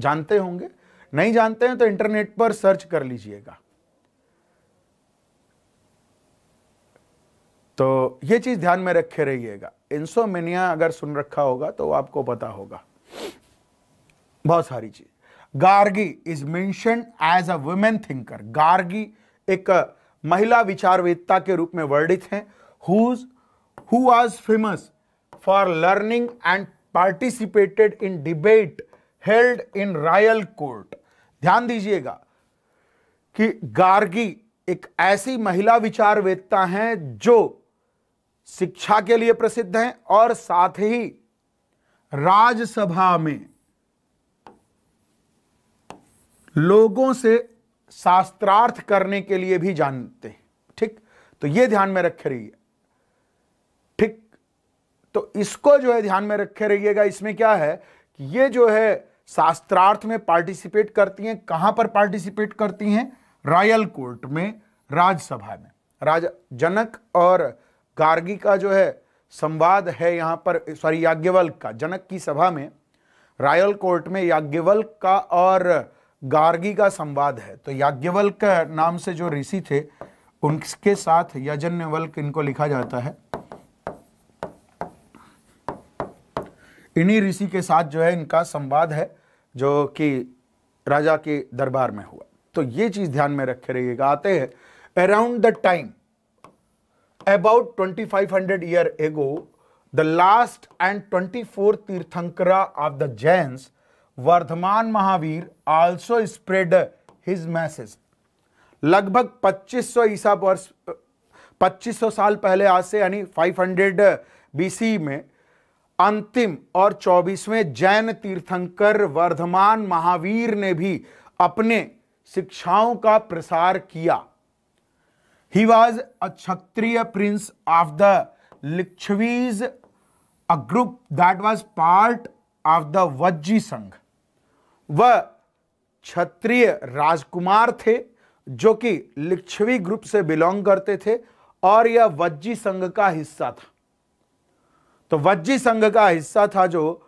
जानते होंगे नहीं जानते हैं तो इंटरनेट पर सर्च कर लीजिएगा तो ये चीज ध्यान में रखे रहिएगा इंसोमेनिया अगर सुन रखा होगा तो आपको पता होगा बहुत सारी चीज Gargi is mention as a women thinker Gargi एक महिला विचारवेदता के रूप में वर्णित हैं whose who was famous for learning and participated in debate held in royal court ध्यान दीजिएगा कि गार्गी एक ऐसी महिला विचारवेदता हैं जो शिक्षा के लिए प्रसिद्ध हैं और साथ ही राज्यसभा में लोगों से शास्त्रार्थ करने के लिए भी जानते हैं ठीक तो ये ध्यान में रखे रहिए ठीक तो इसको जो है ध्यान में रखे रहिएगा इसमें क्या है कि ये जो है शास्त्रार्थ में पार्टिसिपेट करती हैं कहां पर पार्टिसिपेट करती हैं रॉयल कोर्ट में राज्यसभा में राजा जनक और गार्गी का जो है संवाद है यहां पर सॉरी याज्ञवल्क का जनक की सभा में रॉयल कोर्ट में याज्ञवल्क का और गार्गी का संवाद है तो याज्ञवल्क नाम से जो ऋषि थे उनके साथ यजन्यवल्क इनको लिखा जाता है इन्हीं ऋषि के साथ जो है इनका संवाद है जो कि राजा के दरबार में हुआ तो ये चीज ध्यान में रखे रहिएगा आते हैं around the time about 2500 year ago the last and 24 tirthankara of the Jains Vardhaman Mahavir also spread his message लगभग 2500 ईसा वर्ष 2500 साल पहले आज से यानी 500 बीसी में अंतिम और चौबीसवें जैन तीर्थंकर वर्धमान महावीर ने भी अपने शिक्षाओं का प्रसार किया he was a Kshatriya prince of the Lichchhavis a group that was part of the Vajji sangha वह क्षत्रिय राजकुमार थे जो कि लिच्छवी ग्रुप से बिलोंग करते थे और यह वज्जी संघ का हिस्सा था तो वज्जी संघ का हिस्सा था जो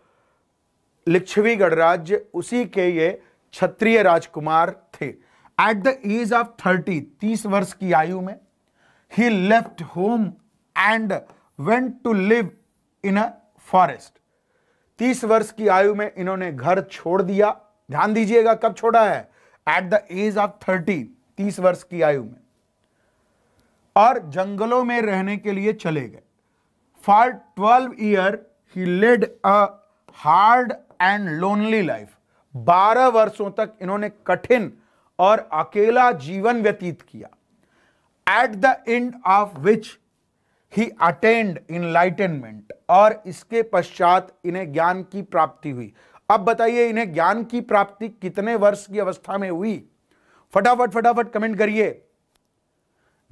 लिच्छवी गणराज्य उसी के ये क्षत्रिय राजकुमार थे at the age of thirty तीस वर्ष की आयु में he left home and went to live in a forest तीस वर्ष की आयु में इन्होंने घर छोड़ दिया ध्यान दीजिएगा कब छोड़ा है at the age of thirty तीस वर्ष की आयु में और जंगलों में रहने के लिए चले गए for twelve year he led a hard and lonely life बारह वर्षों तक इन्होंने कठिन और अकेला जीवन व्यतीत किया at the end of which he attained enlightenment और इसके पश्चात इन्हें ज्ञान की प्राप्ति हुई अब बताइए इन्हें ज्ञान की प्राप्ति कितने वर्ष की अवस्था में हुई फटाफट फटाफट कमेंट करिए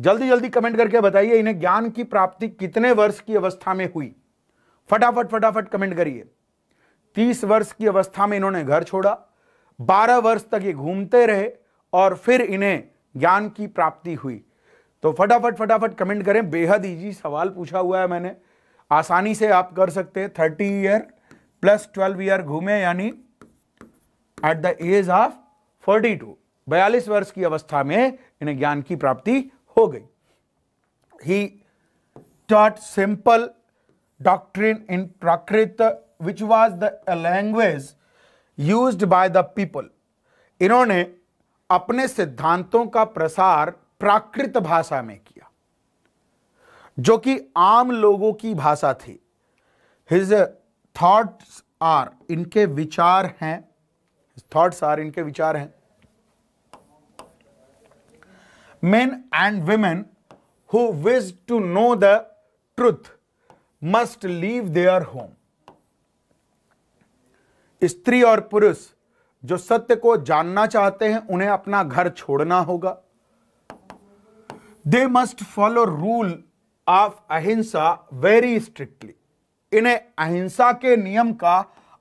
जल्दी जल्दी कमेंट करके बताइए इन्हें ज्ञान की प्राप्ति कितने वर्ष की अवस्था में हुई फटाफट फटाफट कमेंट करिए तीस वर्ष की अवस्था में इन्होंने घर छोड़ा बारह वर्ष तक ये घूमते रहे और फिर इन्हें ज्ञान की प्राप्ति हुई तो फटाफट फटाफट कमेंट करें बेहद ईजी सवाल पूछा हुआ है मैंने आसानी से आप कर सकते हैं thirty year plus twelve year घूमे यानी at the age of forty two बयालीस वर्ष की अवस्था में इन्हें ज्ञान की प्राप्ति हो गई he taught simple doctrine in Prakrit which was the language use by the people इन्होंने अपने सिद्धांतों का प्रसार प्राकृत भाषा में किया जो कि आम लोगों की भाषा थी हिज थॉट्स आर इनके विचार हैं थॉट्स आर इनके विचार हैं men and women who wish to know the truth must leave their home स्त्री और पुरुष जो सत्य को जानना चाहते हैं उन्हें अपना घर छोड़ना होगा they must follow rule of ahimsa very strictly इन्हें अहिंसा के नियम का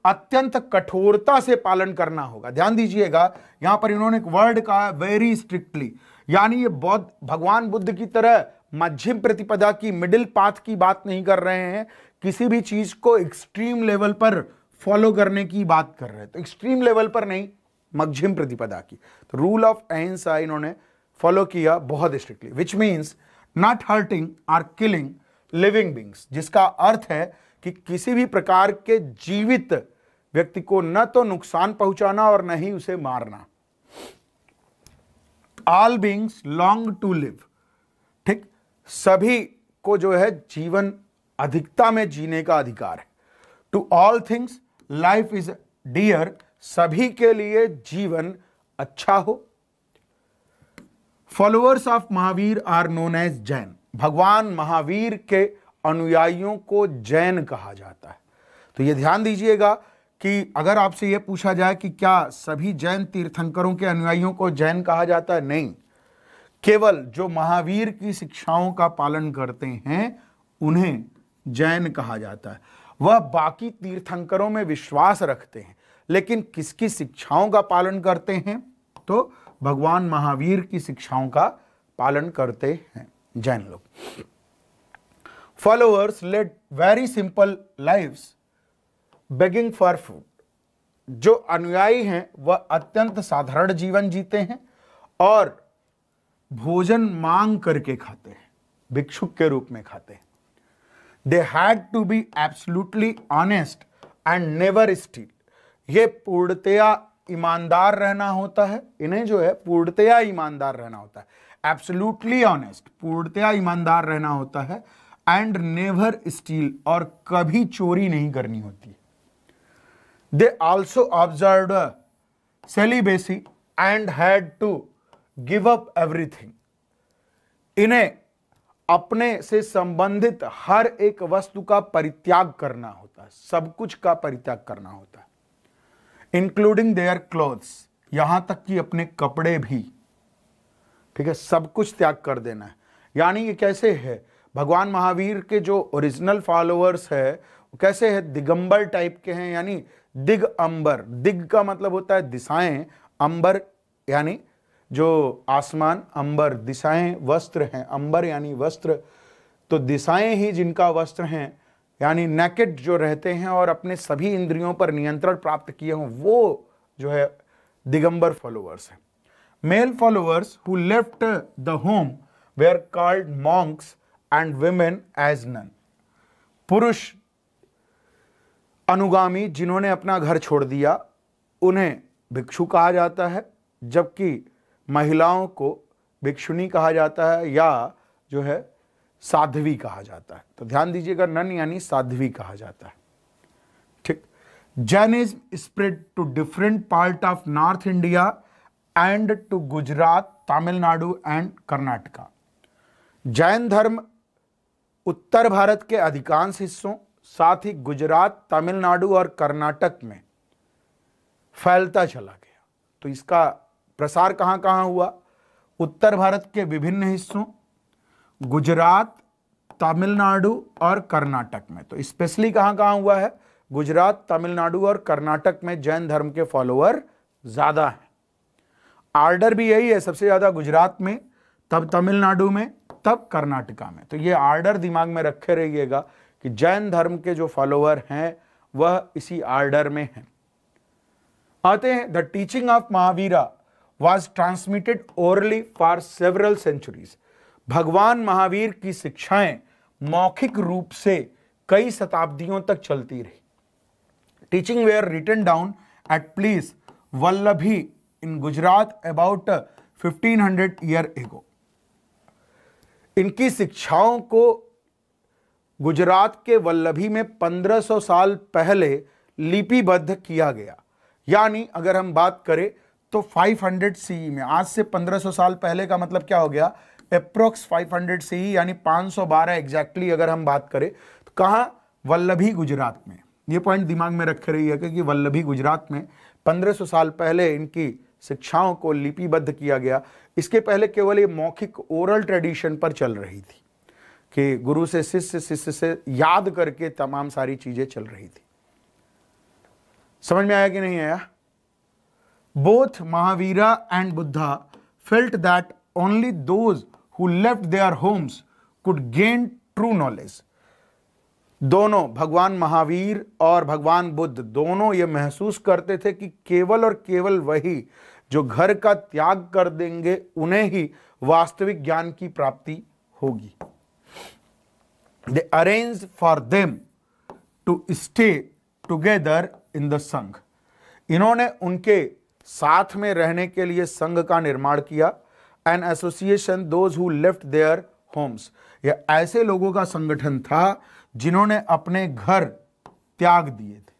अत्यंत कठोरता से पालन करना होगा ध्यान दीजिएगा यहां पर इन्होंने एक वर्ड कहा वेरी स्ट्रिक्टली यानी ये बौद्ध भगवान बुद्ध की तरह मध्यम प्रतिपदा की मिडिल पाथ की बात नहीं कर रहे हैं किसी भी चीज को एक्सट्रीम लेवल पर फॉलो करने की बात कर रहे हैं तो एक्सट्रीम लेवल पर नहीं मध्यम प्रतिपदा की तो रूल ऑफ अहिंसा इन्होंने फॉलो किया बहुत strictly which means not hurting or killing living beings जिसका अर्थ है कि किसी भी प्रकार के जीवित व्यक्ति को न तो नुकसान पहुंचाना और न ही उसे मारना all beings long to live ठीक सभी को जो है जीवन अधिकता में जीने का अधिकार है to all things life is dear सभी के लिए जीवन अच्छा हो followers of Mahavir are known as Jain भगवान महावीर के अनुयायियों को जैन कहा जाता है तो ये ध्यान दीजिएगा कि अगर आपसे ये पूछा जाए कि क्या सभी जैन तीर्थंकरों के अनुयायियों को जैन कहा जाता है नहीं केवल जो महावीर की शिक्षाओं का पालन करते हैं उन्हें जैन कहा जाता है वह बाकी तीर्थंकरों में विश्वास रखते हैं लेकिन किसकी शिक्षाओं का पालन करते हैं तो भगवान महावीर की शिक्षाओं का पालन करते हैं जैन लोग followers led very simple lives begging for food जो अनुयायी हैं वह अत्यंत साधारण जीवन जीते हैं और भोजन मांग करके खाते हैं भिक्षुक के रूप में खाते हैं they had to be absolutely honest and never steal ये पूर्णतया ईमानदार रहना होता है इन्हें जो है पूर्णतया ईमानदार रहना होता है एब्सोल्युटली ऑनेस्ट पूर्णतया ईमानदार रहना होता है एंड नेवर स्टील और कभी चोरी नहीं करनी होती they also observe celibacy and had to give up everything इन्हें अपने से संबंधित हर एक वस्तु का परित्याग करना होता है सब कुछ का परित्याग करना होता है इंक्लूडिंग देयर क्लोथ्स यहां तक कि अपने कपड़े भी ठीक है सब कुछ त्याग कर देना है यानी ये कैसे है भगवान महावीर के जो ओरिजिनल फॉलोअर्स है वो कैसे है दिगंबर टाइप के हैं यानी दिग अंबर दिग का मतलब होता है दिशाएं अंबर यानी जो आसमान अंबर दिशाएं वस्त्र हैं अंबर यानी वस्त्र तो दिशाएं ही जिनका वस्त्र हैं यानी नेकेट जो रहते हैं और अपने सभी इंद्रियों पर नियंत्रण प्राप्त किए हों वो जो है दिगंबर फॉलोअर्स हैं male followers who left the home were called monks and women as nun पुरुष अनुगामी जिन्होंने अपना घर छोड़ दिया उन्हें भिक्षु कहा जाता है जबकि महिलाओं को भिक्षुणी कहा जाता है या जो है साध्वी कहा जाता है तो ध्यान दीजिएगा नन यानी साध्वी कहा जाता है ठीक Jainism spread to different part of north India and to Gujarat Tamil Nadu and Karnataka Jain धर्म उत्तर भारत के अधिकांश हिस्सों साथ ही गुजरात तमिलनाडु और कर्नाटक में फैलता चला गया तो इसका प्रसार कहाँ कहाँ हुआ उत्तर भारत के विभिन्न हिस्सों गुजरात तमिलनाडु और कर्नाटक में तो स्पेशली कहाँ कहाँ हुआ है गुजरात तमिलनाडु और कर्नाटक में जैन धर्म के फॉलोअर ज़्यादा हैं आर्डर भी यही है सबसे ज़्यादा गुजरात में तब तमिलनाडु में तब कर्नाटका में तो ये आर्डर दिमाग में रखे रहिएगा कि जैन धर्म के जो फॉलोअर हैं वह इसी आर्डर में हैं आते हैं the teaching of Mahavira was transmitted orally for several centuries भगवान महावीर की शिक्षाएं मौखिक रूप से कई शताब्दियों तक चलती रही teaching were written down at place Vallabhi in Gujarat about 1500 year ago इनकी शिक्षाओं को गुजरात के वल्लभी में 1500 साल पहले लिपिबद्ध किया गया यानी अगर हम बात करें तो 500 सीई में आज से 1500 साल पहले का मतलब क्या हो गया अप्रोक्स 500 सीई यानी 512 एग्जैक्टली अगर हम बात करें तो कहाँ वल्लभी गुजरात में ये पॉइंट दिमाग में रखे रही है कि वल्लभी गुजरात में 1500 साल पहले इनकी शिक्षाओं को लिपिबद्ध किया गया इसके पहले केवल ये मौखिक ओरल ट्रेडिशन पर चल रही थी कि गुरु से शिष्य शिष्य से याद करके तमाम सारी चीजें चल रही थी समझ में आया कि नहीं आया both Mahavira and Buddha felt that only those who left their homes could gain true knowledge दोनों भगवान महावीर और भगवान बुद्ध दोनों ये महसूस करते थे कि केवल और केवल वही जो घर का त्याग कर देंगे उन्हें ही वास्तविक ज्ञान की प्राप्ति होगी they arrange for them to stay together in the sangha इन्होंने उनके साथ में रहने के लिए संघ का निर्माण किया an association those who left their homes यह ऐसे लोगों का संगठन था जिन्होंने अपने घर त्याग दिए थे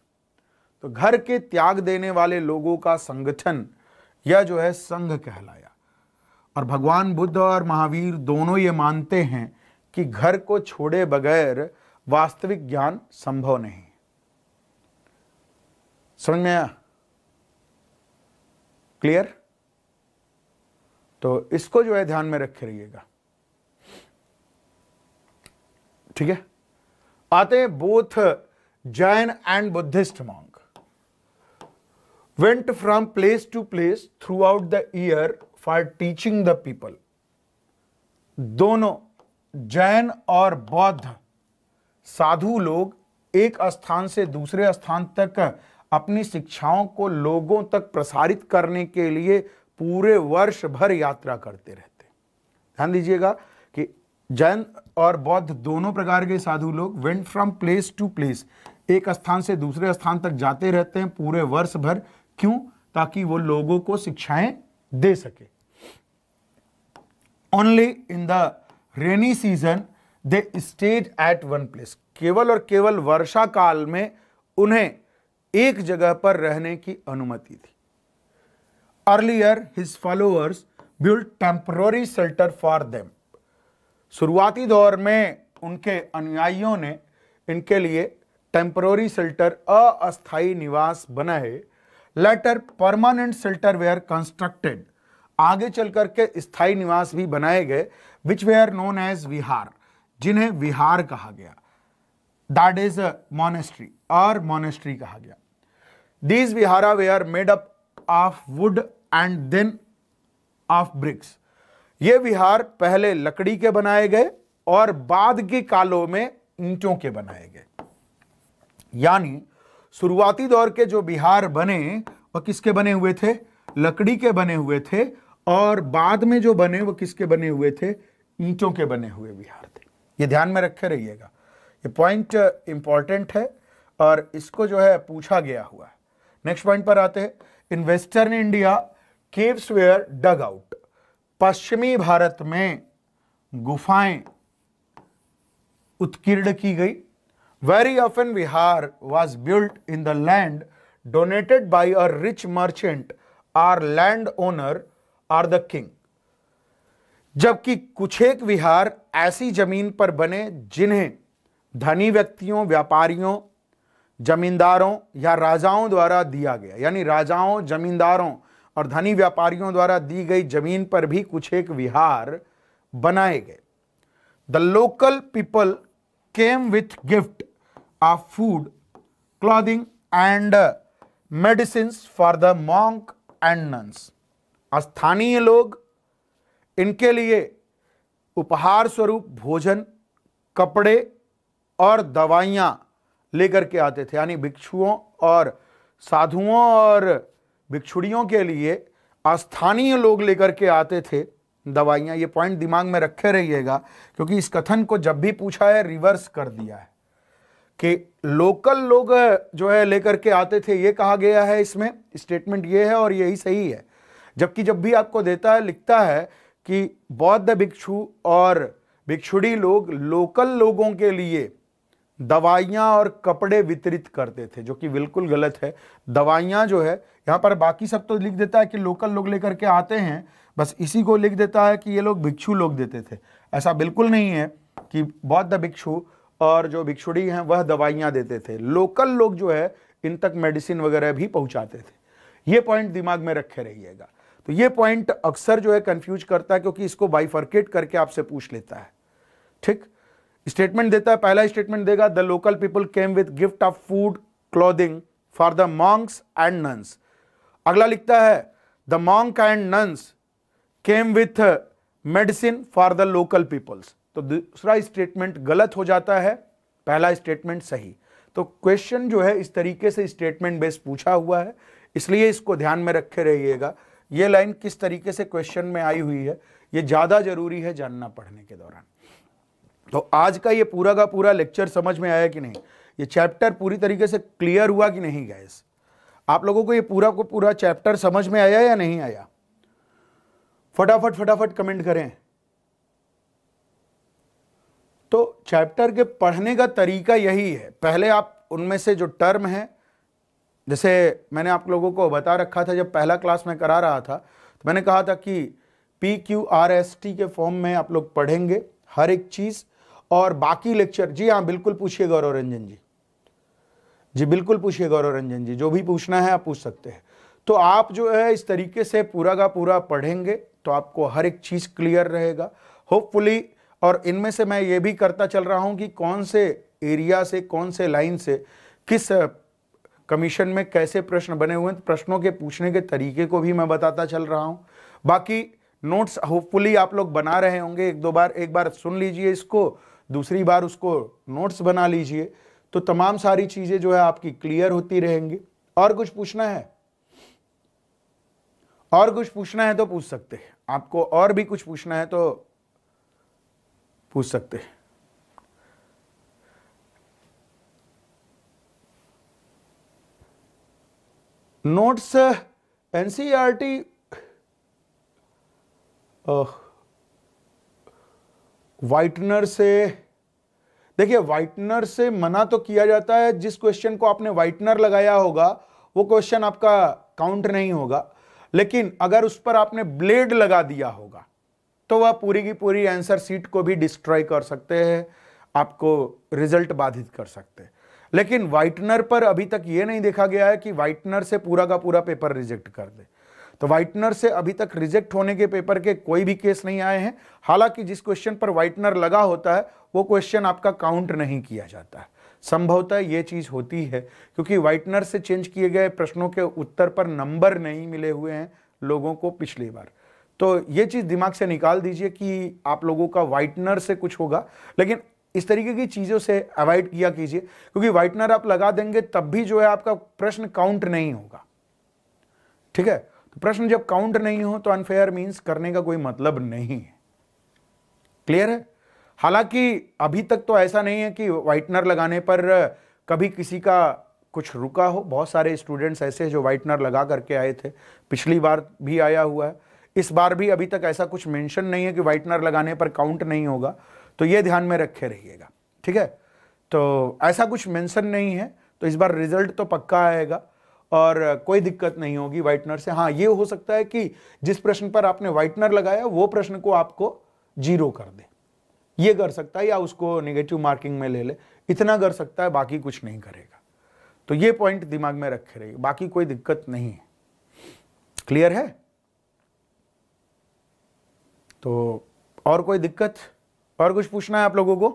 तो घर के त्याग देने वाले लोगों का संगठन यह जो है संघ कहलाया और भगवान बुद्ध और महावीर दोनों ये मानते हैं कि घर को छोड़े बगैर वास्तविक ज्ञान संभव नहीं समझ में आया क्लियर तो इसको जो है ध्यान में रखे रहिएगा ठीक है आते हैं both Jain and Buddhist monk went from place to place throughout the year for teaching the people. दोनों जैन और बौद्ध साधु लोग एक स्थान से दूसरे स्थान तक अपनी शिक्षाओं को लोगों तक प्रसारित करने के लिए पूरे वर्ष भर यात्रा करते रहते ध्यान दीजिएगा कि जैन और बौद्ध दोनों प्रकार के साधु लोग went from place to place एक स्थान से दूसरे स्थान तक जाते रहते हैं पूरे वर्ष भर क्यों ताकि वो लोगों को शिक्षाएं दे सके only in the rainy season they stayed at one place केवल और केवल वर्षा काल में उन्हें एक जगह पर रहने की अनुमति थी earlier his followers build temporary shelter for them शुरुआती दौर में उनके अनुयायियों ने इनके लिए टेम्पररी शेल्टर अस्थायी निवास बनाए later permanent shelter were constructed आगे चल करके स्थायी निवास भी बनाए गए which were known as vihar जिन्हें विहार कहा गया दैट इज मोनेस्ट्री और मोनेस्ट्री कहा गया these viharas were made up of wood and then of bricks ये विहार पहले लकड़ी के बनाए गए और बाद के कालों में ईंटों के बनाए गए यानी शुरुआती दौर के जो बिहार बने वह किसके बने हुए थे लकड़ी के बने हुए थे और बाद में जो बने वो किसके बने हुए थे ईंटों के बने हुए बिहार थे ये ध्यान में रखे रहिएगा ये पॉइंट इम्पॉर्टेंट है और इसको जो है पूछा गया हुआ है नेक्स्ट पॉइंट पर आते हैं in western India caves were dug out पश्चिमी भारत में गुफाएं उत्कीर्ण की गई Very often Vihar was built in the land donated by a rich merchant or landowner or the king. जबकि कुछ एक विहार ऐसी जमीन पर बने जिन्हें धनी व्यक्तियों व्यापारियों जमींदारों या राजाओं द्वारा दिया गया यानी राजाओं जमींदारों और धनी व्यापारियों द्वारा दी गई जमीन पर भी कुछ एक विहार बनाए गए the local people came with gift of food, clothing and uh, medicines for the monk and nuns. स्थानीय लोग इनके लिए उपहार स्वरूप भोजन कपड़े और दवाइयां लेकर के आते थे यानी भिक्षुओं और साधुओं और भिक्षुड़ियों के लिए स्थानीय लोग लेकर के आते थे दवाइयां ये पॉइंट दिमाग में रखे रहिएगा क्योंकि इस कथन को जब भी पूछा है रिवर्स कर दिया है कि लोकल लोग जो है लेकर के आते थे ये कहा गया है इसमें स्टेटमेंट ये है और यही सही है जबकि जब भी आपको देता है लिखता है कि बौद्ध भिक्षु और भिक्षुड़ी लोग लोकल लोगों के लिए दवाइयाँ और कपड़े वितरित करते थे जो कि बिल्कुल गलत है दवाइयाँ जो है यहाँ पर बाकी सब तो लिख देता है कि लोकल लोग लेकर के आते हैं बस इसी को लिख देता है कि ये लोग भिक्षु लोग देते थे ऐसा बिल्कुल नहीं है कि बौद्ध भिक्षु और जो भिक्षुड़ी हैं वह दवाइयाँ देते थे लोकल लोग जो है इन तक मेडिसिन वगैरह भी पहुँचाते थे ये पॉइंट दिमाग में रखे रहिएगा तो ये पॉइंट अक्सर जो है कंफ्यूज करता है क्योंकि इसको बाइफर्केट करके आपसे पूछ लेता है ठीक स्टेटमेंट देता है पहला स्टेटमेंट देगा the local people came with gift of food clothing for the monks and nuns अगला लिखता है the monk and nuns came with medicine for the local peoples तो दूसरा स्टेटमेंट गलत हो जाता है पहला स्टेटमेंट सही तो क्वेश्चन जो है इस तरीके से स्टेटमेंट बेस पूछा हुआ है इसलिए इसको ध्यान में रखे रहिएगा ये लाइन किस तरीके से क्वेश्चन में आई हुई है ये ज़्यादा जरूरी है जानना पढ़ने के दौरान तो आज का ये पूरा का पूरा लेक्चर समझ में आया कि नहीं ये चैप्टर पूरी तरीके से क्लियर हुआ कि नहीं गैस आप लोगों को ये पूरा को पूरा चैप्टर समझ में आया या नहीं आया फटाफट फटाफट कमेंट करें तो चैप्टर के पढ़ने का तरीका यही है पहले आप उनमें से जो टर्म है जैसे मैंने आप लोगों को बता रखा था जब पहला क्लास में करा रहा था तो मैंने कहा था कि P Q R S T के फॉर्म में आप लोग पढ़ेंगे हर एक चीज़ और बाकी लेक्चर जी हाँ बिल्कुल पूछिए गौरव रंजन जी जी बिल्कुल पूछिए गौरव रंजन जी जो भी पूछना है आप पूछ सकते हैं तो आप जो है इस तरीके से पूरा का पूरा पढ़ेंगे तो आपको हर एक चीज़ क्लियर रहेगा होपफुली और इनमें से मैं ये भी करता चल रहा हूँ कि कौन से एरिया से कौन से लाइन से किस कमीशन में कैसे प्रश्न बने हुए हैं प्रश्नों के पूछने के तरीके को भी मैं बताता चल रहा हूँ बाकी नोट्स होपफुली आप लोग बना रहे होंगे एक दो बार एक बार सुन लीजिए इसको दूसरी बार उसको नोट्स बना लीजिए तो तमाम सारी चीज़ें जो है आपकी क्लियर होती रहेंगी और कुछ पूछना है और कुछ पूछना है तो पूछ सकते हैं आपको और भी कुछ पूछना है तो पूछ सकते हैं नोट्स एनसीईआरटी वाइटनर से देखिए वाइटनर से मना तो किया जाता है जिस क्वेश्चन को आपने वाइटनर लगाया होगा वो क्वेश्चन आपका काउंट नहीं होगा लेकिन अगर उस पर आपने ब्लेड लगा दिया होगा तो वह पूरी की पूरी आंसर सीट को भी डिस्ट्रॉय कर सकते हैं आपको रिजल्ट बाधित कर सकते हैं लेकिन वाइटनर पर अभी तक यह नहीं देखा गया है कि वाइटनर से पूरा का पूरा पेपर रिजेक्ट कर दे तो वाइटनर से अभी तक रिजेक्ट होने के पेपर के कोई भी केस नहीं आए हैं हालांकि जिस क्वेश्चन पर वाइटनर लगा होता है वो क्वेश्चन आपका काउंट नहीं किया जाता है संभवतः ये चीज़ होती है क्योंकि वाइटनर से चेंज किए गए प्रश्नों के उत्तर पर नंबर नहीं मिले हुए हैं लोगों को पिछली बार तो ये चीज़ दिमाग से निकाल दीजिए कि आप लोगों का वाइटनर से कुछ होगा लेकिन इस तरीके की चीज़ों से अवॉइड किया कीजिए क्योंकि व्हाइटनर आप लगा देंगे तब भी जो है आपका प्रश्न काउंट नहीं होगा ठीक है तो प्रश्न जब काउंट नहीं हो तो अनफेयर मीन्स करने का कोई मतलब नहीं है क्लियर है हालांकि अभी तक तो ऐसा नहीं है कि वाइटनर लगाने पर कभी किसी का कुछ रुका हो बहुत सारे स्टूडेंट्स ऐसे जो व्हाइटनर लगा करके आए थे पिछली बार भी आया हुआ है इस बार भी अभी तक ऐसा कुछ मेंशन नहीं है कि व्हाइटनर लगाने पर काउंट नहीं होगा तो ये ध्यान में रखे रहिएगा ठीक है तो ऐसा कुछ मेंशन नहीं है तो इस बार रिजल्ट तो पक्का आएगा और कोई दिक्कत नहीं होगी व्हाइटनर से हाँ ये हो सकता है कि जिस प्रश्न पर आपने व्हाइटनर लगाया वो प्रश्न को आपको जीरो कर दे ये कर सकता है या उसको निगेटिव मार्किंग में ले ले इतना कर सकता है बाकी कुछ नहीं करेगा तो ये पॉइंट दिमाग में रखे रहिए बाकी कोई दिक्कत नहीं है क्लियर है तो और कोई दिक्कत और कुछ पूछना है आप लोगों को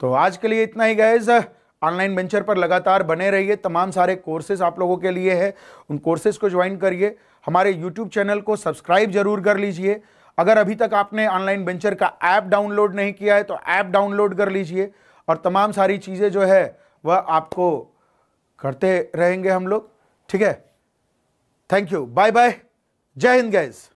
तो आज के लिए इतना ही गैज़ ऑनलाइन वेंचर पर लगातार बने रहिए तमाम सारे कोर्सेज आप लोगों के लिए है उन कोर्सेज को ज्वाइन करिए हमारे यूट्यूब चैनल को सब्सक्राइब जरूर कर लीजिए अगर अभी तक आपने ऑनलाइन वेंचर का ऐप डाउनलोड नहीं किया है तो ऐप डाउनलोड कर लीजिए और तमाम सारी चीज़ें जो है वह आपको करते रहेंगे हम लोग ठीक है thank you bye bye Jai Hind guys.